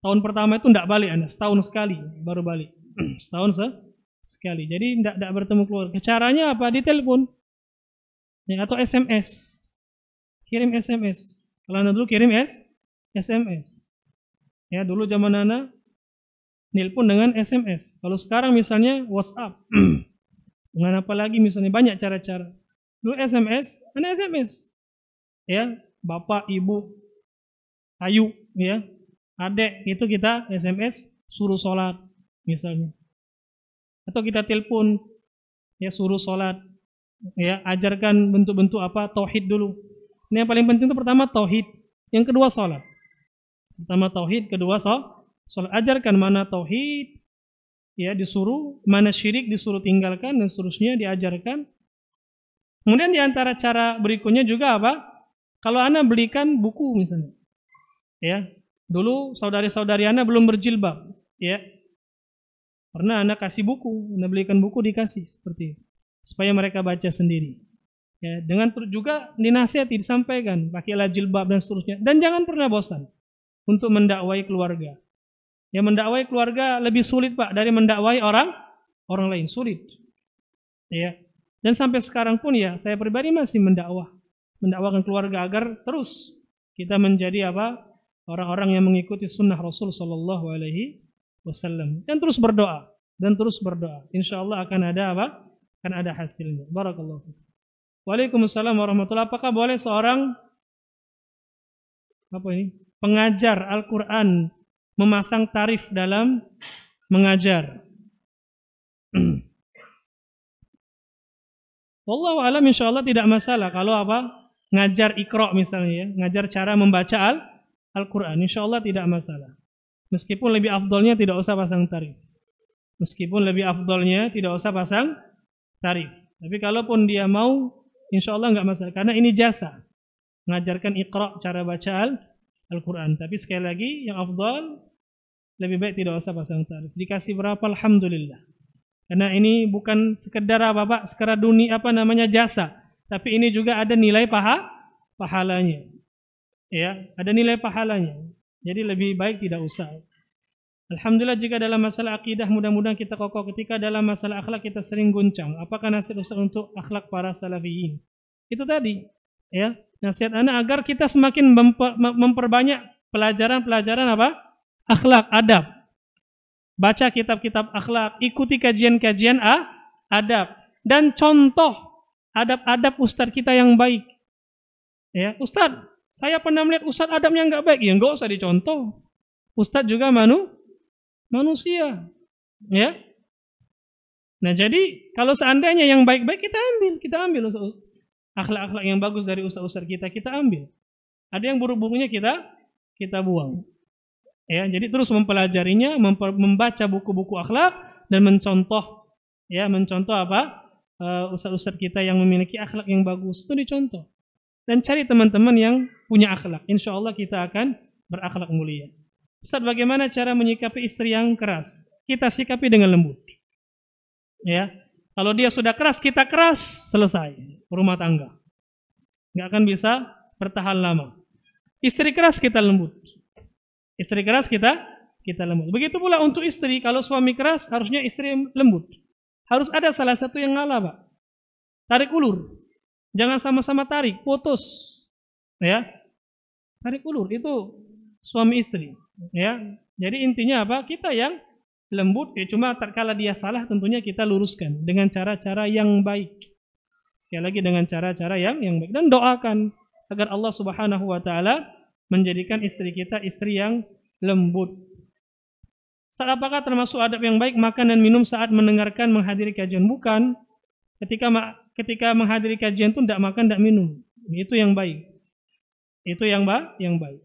Tahun pertama itu tidak balik Anda, setahun sekali baru balik. setahun se sekali. Jadi tidak tidak bertemu keluar Caranya apa? telepon Ya, atau SMS. Kirim SMS. Kalau Anda dulu kirim S, SMS. Ya, dulu zaman Anda nelpon dengan SMS. Kalau sekarang misalnya WhatsApp. dengan apa lagi misalnya banyak cara-cara. Dulu SMS, Anda SMS. Ya, Bapak, Ibu, Ayu, ya, Adek itu kita SMS suruh sholat misalnya. Atau kita telepon ya suruh sholat. Ya ajarkan bentuk-bentuk apa tauhid dulu. Ini yang paling penting itu pertama tauhid, yang kedua sholat. Pertama tauhid, kedua sholat. Ajarkan mana tauhid, ya disuruh mana syirik disuruh tinggalkan dan seterusnya diajarkan. Kemudian diantara cara berikutnya juga apa? Kalau anda belikan buku misalnya, ya Dulu saudari-saudari Anda belum berjilbab, ya. Pernah Anda kasih buku, Anda belikan buku dikasih seperti itu. Supaya mereka baca sendiri. Ya, dengan juga dinasihati, disampaikan, pakailah jilbab dan seterusnya. Dan jangan pernah bosan untuk mendakwai keluarga. Ya mendakwai keluarga lebih sulit Pak dari mendakwai orang orang lain sulit. Ya. Dan sampai sekarang pun ya saya pribadi masih mendakwah, mendakwakan keluarga agar terus kita menjadi apa? orang-orang yang mengikuti sunnah Rasul Shallallahu Alaihi Wasallam dan terus berdoa dan terus berdoa. Insya Allah akan ada apa? Akan ada hasilnya. Barakallahu. Waalaikumsalam warahmatullahi. Apakah boleh seorang apa ini? Pengajar Al-Quran memasang tarif dalam mengajar. Allah alam insya Allah tidak masalah kalau apa ngajar ikro misalnya ya, ngajar cara membaca al Al-Quran. Insya Allah tidak masalah. Meskipun lebih afdolnya tidak usah pasang tarif. Meskipun lebih afdolnya tidak usah pasang tarif. Tapi kalaupun dia mau, insya Allah nggak masalah. Karena ini jasa. Mengajarkan ikhra cara baca Al-Quran. Tapi sekali lagi, yang afdol, lebih baik tidak usah pasang tarif. Dikasih berapa, Alhamdulillah. Karena ini bukan sekedar apa pak, sekedar dunia apa namanya jasa. Tapi ini juga ada nilai paha, pahalanya. Ya, ada nilai pahalanya. Jadi lebih baik tidak usah. Alhamdulillah jika dalam masalah akidah mudah-mudahan kita kokoh ketika dalam masalah akhlak kita sering goncang. Apakah nasihat Ustaz untuk akhlak para salafiyin? Itu tadi, ya. Nasihat anak agar kita semakin memperbanyak pelajaran-pelajaran apa? Akhlak, adab. Baca kitab-kitab akhlak, ikuti kajian-kajian a adab dan contoh adab-adab ustaz kita yang baik. Ya, ustaz, saya pernah melihat Ustadz Adam yang nggak baik, ya nggak usah dicontoh. Ustadz juga manu, manusia, ya. Nah jadi kalau seandainya yang baik-baik kita ambil, kita ambil akhlak-akhlak yang bagus dari ustadz-ustadz kita kita ambil. Ada yang buruk-buruknya kita kita buang. Ya, jadi terus mempelajarinya, membaca buku-buku akhlak dan mencontoh ya, mencontoh apa? Uh, eh, ustadz kita yang memiliki akhlak yang bagus itu dicontoh. Dan cari teman-teman yang punya akhlak. Insya Allah kita akan berakhlak mulia. Ustaz, bagaimana cara menyikapi istri yang keras? Kita sikapi dengan lembut. Ya, kalau dia sudah keras, kita keras, selesai rumah tangga. Nggak akan bisa bertahan lama. Istri keras kita lembut. Istri keras kita kita lembut. Begitu pula untuk istri, kalau suami keras harusnya istri lembut. Harus ada salah satu yang ngalah, Pak. Tarik ulur. Jangan sama-sama tarik, putus. Ya, tarik ulur itu suami istri ya jadi intinya apa kita yang lembut ya cuma terkala dia salah tentunya kita luruskan dengan cara-cara yang baik sekali lagi dengan cara-cara yang yang baik dan doakan agar Allah Subhanahu wa taala menjadikan istri kita istri yang lembut saat apakah termasuk adab yang baik makan dan minum saat mendengarkan menghadiri kajian bukan ketika ketika menghadiri kajian itu tidak makan tidak minum itu yang baik itu yang ba yang baik.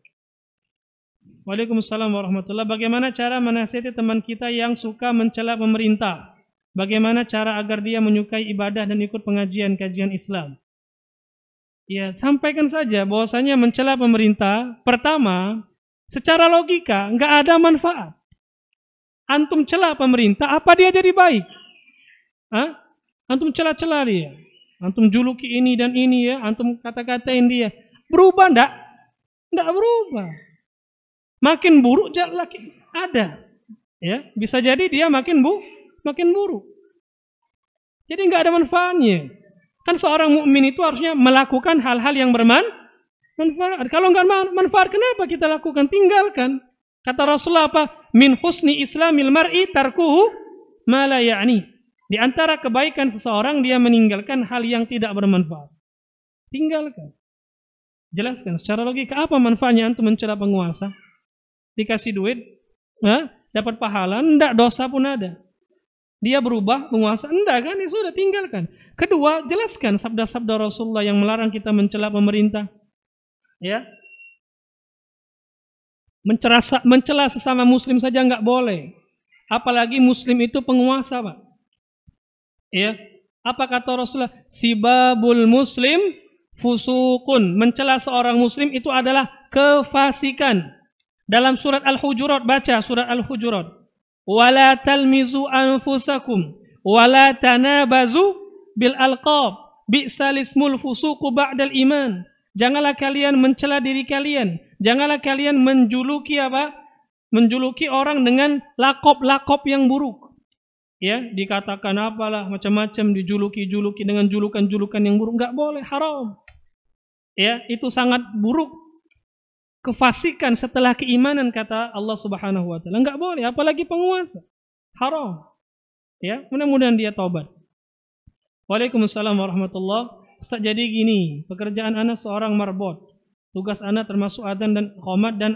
Waalaikumsalam warahmatullahi Bagaimana cara menasihati teman kita yang suka mencela pemerintah? Bagaimana cara agar dia menyukai ibadah dan ikut pengajian kajian Islam? Ya, sampaikan saja bahwasanya mencela pemerintah pertama secara logika nggak ada manfaat. Antum celah pemerintah, apa dia jadi baik? Hah? Antum celah-celah dia. Antum juluki ini dan ini ya, antum kata-katain dia. Berubah enggak? Enggak berubah. Makin buruk laki ada. Ya, bisa jadi dia makin bu, makin buruk. Jadi nggak ada manfaatnya. Kan seorang mukmin itu harusnya melakukan hal-hal yang bermanfaat. Kalau nggak manfaat, kenapa kita lakukan? Tinggalkan. Kata Rasulullah apa? Min husni islamil mar'i tarkuhu ma la ya'ni. Di antara kebaikan seseorang dia meninggalkan hal yang tidak bermanfaat. Tinggalkan. Jelaskan secara logika apa manfaatnya untuk mencela penguasa? Dikasih duit, ha? dapat pahala, ndak dosa pun ada. Dia berubah penguasa, ndak kan? Ya sudah tinggalkan. Kedua, jelaskan sabda-sabda Rasulullah yang melarang kita mencela pemerintah. Ya. Mencerasa, mencela sesama muslim saja nggak boleh. Apalagi muslim itu penguasa, Pak. Ya. Apa kata Rasulullah? Sibabul muslim fusukun. Mencela seorang muslim itu adalah kefasikan. Dalam surat Al-Hujurat baca surat Al-Hujurat. Wala talmizu anfusakum wala tanabazu bil alqab bi'sal ismul fusuqu ba'dal iman. Janganlah kalian mencela diri kalian. Janganlah kalian menjuluki apa? Menjuluki orang dengan lakop-lakop yang buruk. Ya, dikatakan apalah macam-macam dijuluki-juluki dengan julukan-julukan yang buruk. Enggak boleh, haram ya itu sangat buruk kefasikan setelah keimanan kata Allah Subhanahu wa taala. Enggak boleh apalagi penguasa. Haram. Ya, mudah-mudahan dia taubat. Waalaikumsalam warahmatullah. Ustaz jadi gini, pekerjaan anak seorang marbot. Tugas anak termasuk adzan dan khomat dan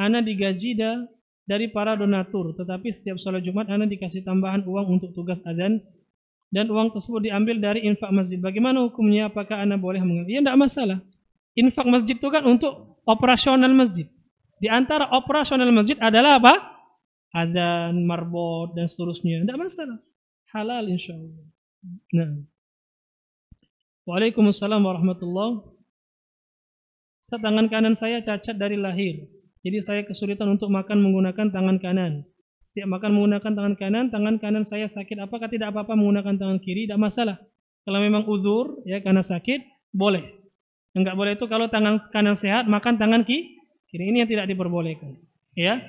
anak digaji da, dari para donatur, tetapi setiap sholat Jumat anak dikasih tambahan uang untuk tugas adzan dan uang tersebut diambil dari infak masjid. Bagaimana hukumnya? Apakah Anda boleh mengambil? Ya, tidak masalah. Infak masjid itu kan untuk operasional masjid. Di antara operasional masjid adalah apa? Adan, marbot, dan seterusnya. Tidak masalah. Halal insya Allah. Nah. Waalaikumsalam warahmatullahi wabarakatuh. Tangan kanan saya cacat dari lahir. Jadi saya kesulitan untuk makan menggunakan tangan kanan. Setiap makan menggunakan tangan kanan, tangan kanan saya sakit. Apakah tidak apa-apa menggunakan tangan kiri? Tidak masalah. Kalau memang uzur ya karena sakit, boleh. tidak boleh itu kalau tangan kanan sehat, makan tangan kiri. Kiri ini yang tidak diperbolehkan. Ya.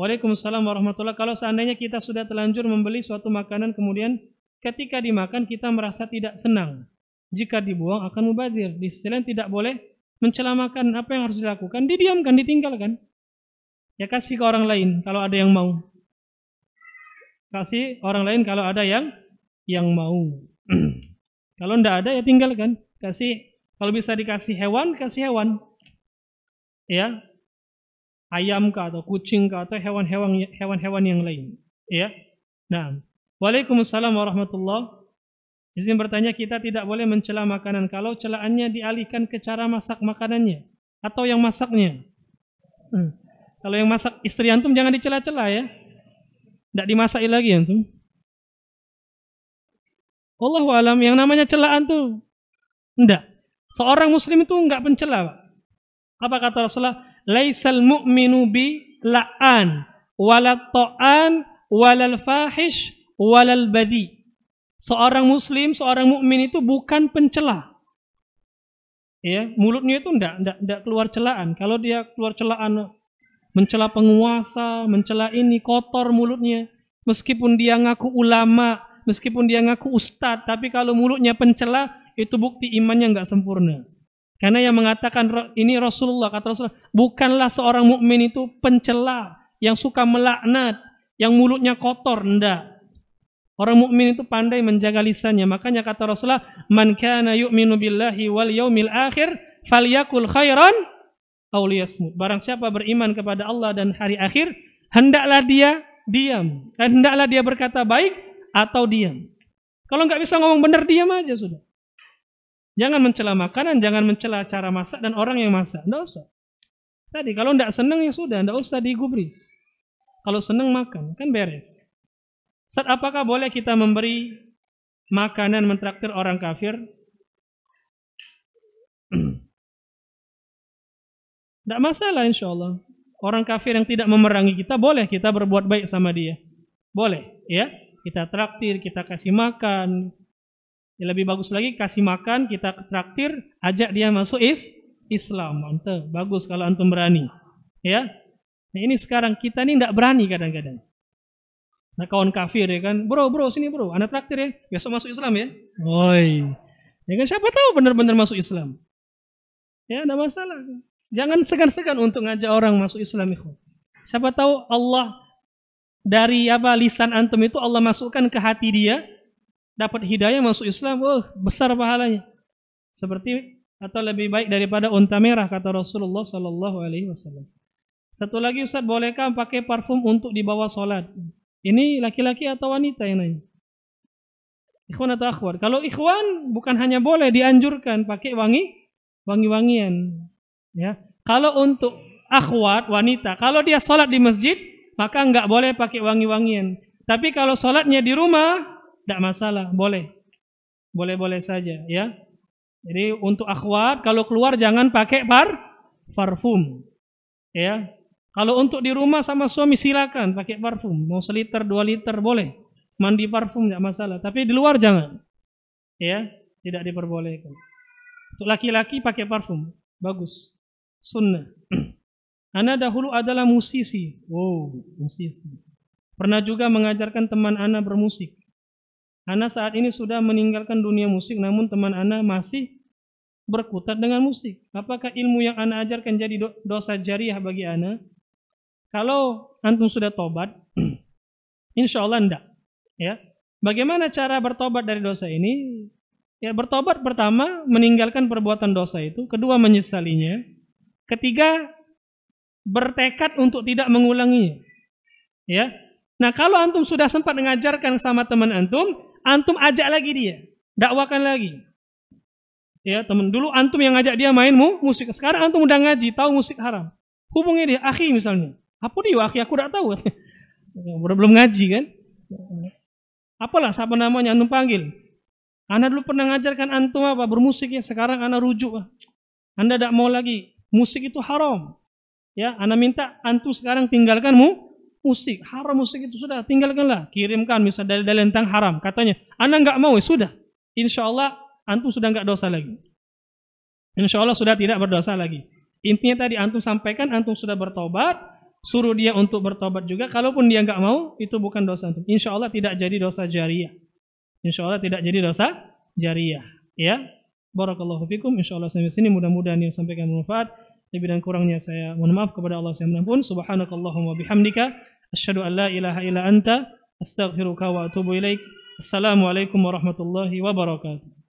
Waalaikumsalam warahmatullahi Kalau seandainya kita sudah telanjur membeli suatu makanan kemudian ketika dimakan kita merasa tidak senang. Jika dibuang akan mubazir Di lain tidak boleh mencelamakan apa yang harus dilakukan, didiamkan, ditinggalkan. Ya kasih ke orang lain kalau ada yang mau. Kasih orang lain kalau ada yang yang mau. kalau tidak ada ya tinggalkan. Kasih kalau bisa dikasih hewan, kasih hewan. Ya. Ayam kah atau kucing kah atau hewan-hewan hewan-hewan yang lain. Ya. Nah, Waalaikumsalam warahmatullah. Izin bertanya, kita tidak boleh mencela makanan kalau celaannya dialihkan ke cara masak makanannya atau yang masaknya. Hmm. Kalau yang masak istri antum jangan dicela-cela ya. Tidak dimasakin lagi antum. Allah alam yang namanya celaan tuh enggak. Seorang muslim itu enggak pencela, Pak. Apa kata Rasulullah? Laisal mu'minu bi la'an walato'an ta'an walal fahish walal badi. Seorang muslim, seorang mukmin itu bukan pencela. Ya, mulutnya itu enggak, enggak, enggak keluar celaan. Kalau dia keluar celaan mencela penguasa, mencela ini, kotor mulutnya. Meskipun dia ngaku ulama, meskipun dia ngaku ustad tapi kalau mulutnya pencela, itu bukti imannya nggak sempurna. Karena yang mengatakan ini Rasulullah kata Rasulullah bukanlah seorang mukmin itu pencela yang suka melaknat, yang mulutnya kotor, ndak. Orang mukmin itu pandai menjaga lisannya. Makanya kata Rasulullah, "Man kana yu'minu billahi wal yaumil akhir falyakul khairan auliyasmu. Barang siapa beriman kepada Allah dan hari akhir, hendaklah dia diam. Eh, hendaklah dia berkata baik atau diam. Kalau nggak bisa ngomong benar, diam aja sudah. Jangan mencela makanan, jangan mencela cara masak dan orang yang masak. Nggak usah. Tadi kalau nggak seneng ya sudah, nggak usah digubris. Kalau seneng makan, kan beres. Saat apakah boleh kita memberi makanan mentraktir orang kafir? Tidak masalah insya Allah. Orang kafir yang tidak memerangi kita, boleh kita berbuat baik sama dia. Boleh, ya. Kita traktir, kita kasih makan. Ya, lebih bagus lagi, kasih makan, kita traktir, ajak dia masuk is Islam. Mantap, bagus kalau antum berani. Ya. Nah, ini sekarang kita ini tidak berani kadang-kadang. Nah, kawan kafir ya kan, bro, bro, sini bro, anda traktir ya, besok masuk Islam ya. Oi. Ya kan, siapa tahu benar-benar masuk Islam. Ya, tidak masalah. Jangan segan-segan untuk ngajak orang masuk Islam ikhwan. Siapa tahu Allah dari apa lisan antum itu Allah masukkan ke hati dia dapat hidayah masuk Islam, wah oh, besar pahalanya. Seperti atau lebih baik daripada unta merah kata Rasulullah Sallallahu Alaihi Wasallam. Satu lagi Ustaz, bolehkah pakai parfum untuk dibawa sholat? Ini laki-laki atau wanita yang nanya? Ikhwan atau akhwat? Kalau ikhwan bukan hanya boleh dianjurkan pakai wangi wangi-wangian. Ya. Kalau untuk akhwat wanita, kalau dia sholat di masjid, maka nggak boleh pakai wangi-wangian. Tapi kalau sholatnya di rumah, tidak masalah, boleh, boleh-boleh saja, ya. Jadi untuk akhwat, kalau keluar jangan pakai par parfum, ya. Kalau untuk di rumah sama suami silakan pakai parfum, mau seliter dua liter boleh, mandi parfum tidak masalah. Tapi di luar jangan, ya, tidak diperbolehkan. Untuk laki-laki pakai parfum, bagus sunnah. Ana dahulu adalah musisi. Wow, musisi. Pernah juga mengajarkan teman Ana bermusik. Ana saat ini sudah meninggalkan dunia musik, namun teman Ana masih berkutat dengan musik. Apakah ilmu yang Ana ajarkan jadi dosa jariah bagi Ana? Kalau antum sudah tobat, insya Allah enggak. Ya. Bagaimana cara bertobat dari dosa ini? Ya bertobat pertama meninggalkan perbuatan dosa itu, kedua menyesalinya, Ketiga, bertekad untuk tidak mengulanginya. Ya. Nah, kalau antum sudah sempat mengajarkan sama teman antum, antum ajak lagi dia, dakwakan lagi. Ya, teman dulu antum yang ajak dia main musik. Sekarang antum udah ngaji, tahu musik haram. Hubungi dia, akhi misalnya. Apa dia, akhi? Aku tidak tahu. belum ngaji kan? Apalah siapa namanya antum panggil. Anda dulu pernah ngajarkan antum apa bermusik ya, sekarang anda rujuk. Anda tidak mau lagi Musik itu haram. Ya, Anak minta antum sekarang tinggalkanmu mu musik. Haram musik itu sudah tinggalkanlah. Kirimkan misal dari dalil tentang haram. Katanya, anak nggak mau, ya sudah. Insya Allah antum sudah nggak dosa lagi. Insya Allah sudah tidak berdosa lagi. Intinya tadi antum sampaikan, antum sudah bertobat, suruh dia untuk bertobat juga. Kalaupun dia nggak mau, itu bukan dosa antum. Insya Allah tidak jadi dosa jariah. Insya Allah tidak jadi dosa jariah. Ya, Barakallahu fikum. Allah sampai sini mudah-mudahan yang sampaikan bermanfaat. lebih dan kurangnya saya mohon maaf kepada Allah saya mengampun subhanakallahumma bihamdika asyhadu an la ilaha illa anta astaghfiruka wa atubu ilaik assalamu alaikum warahmatullahi wabarakatuh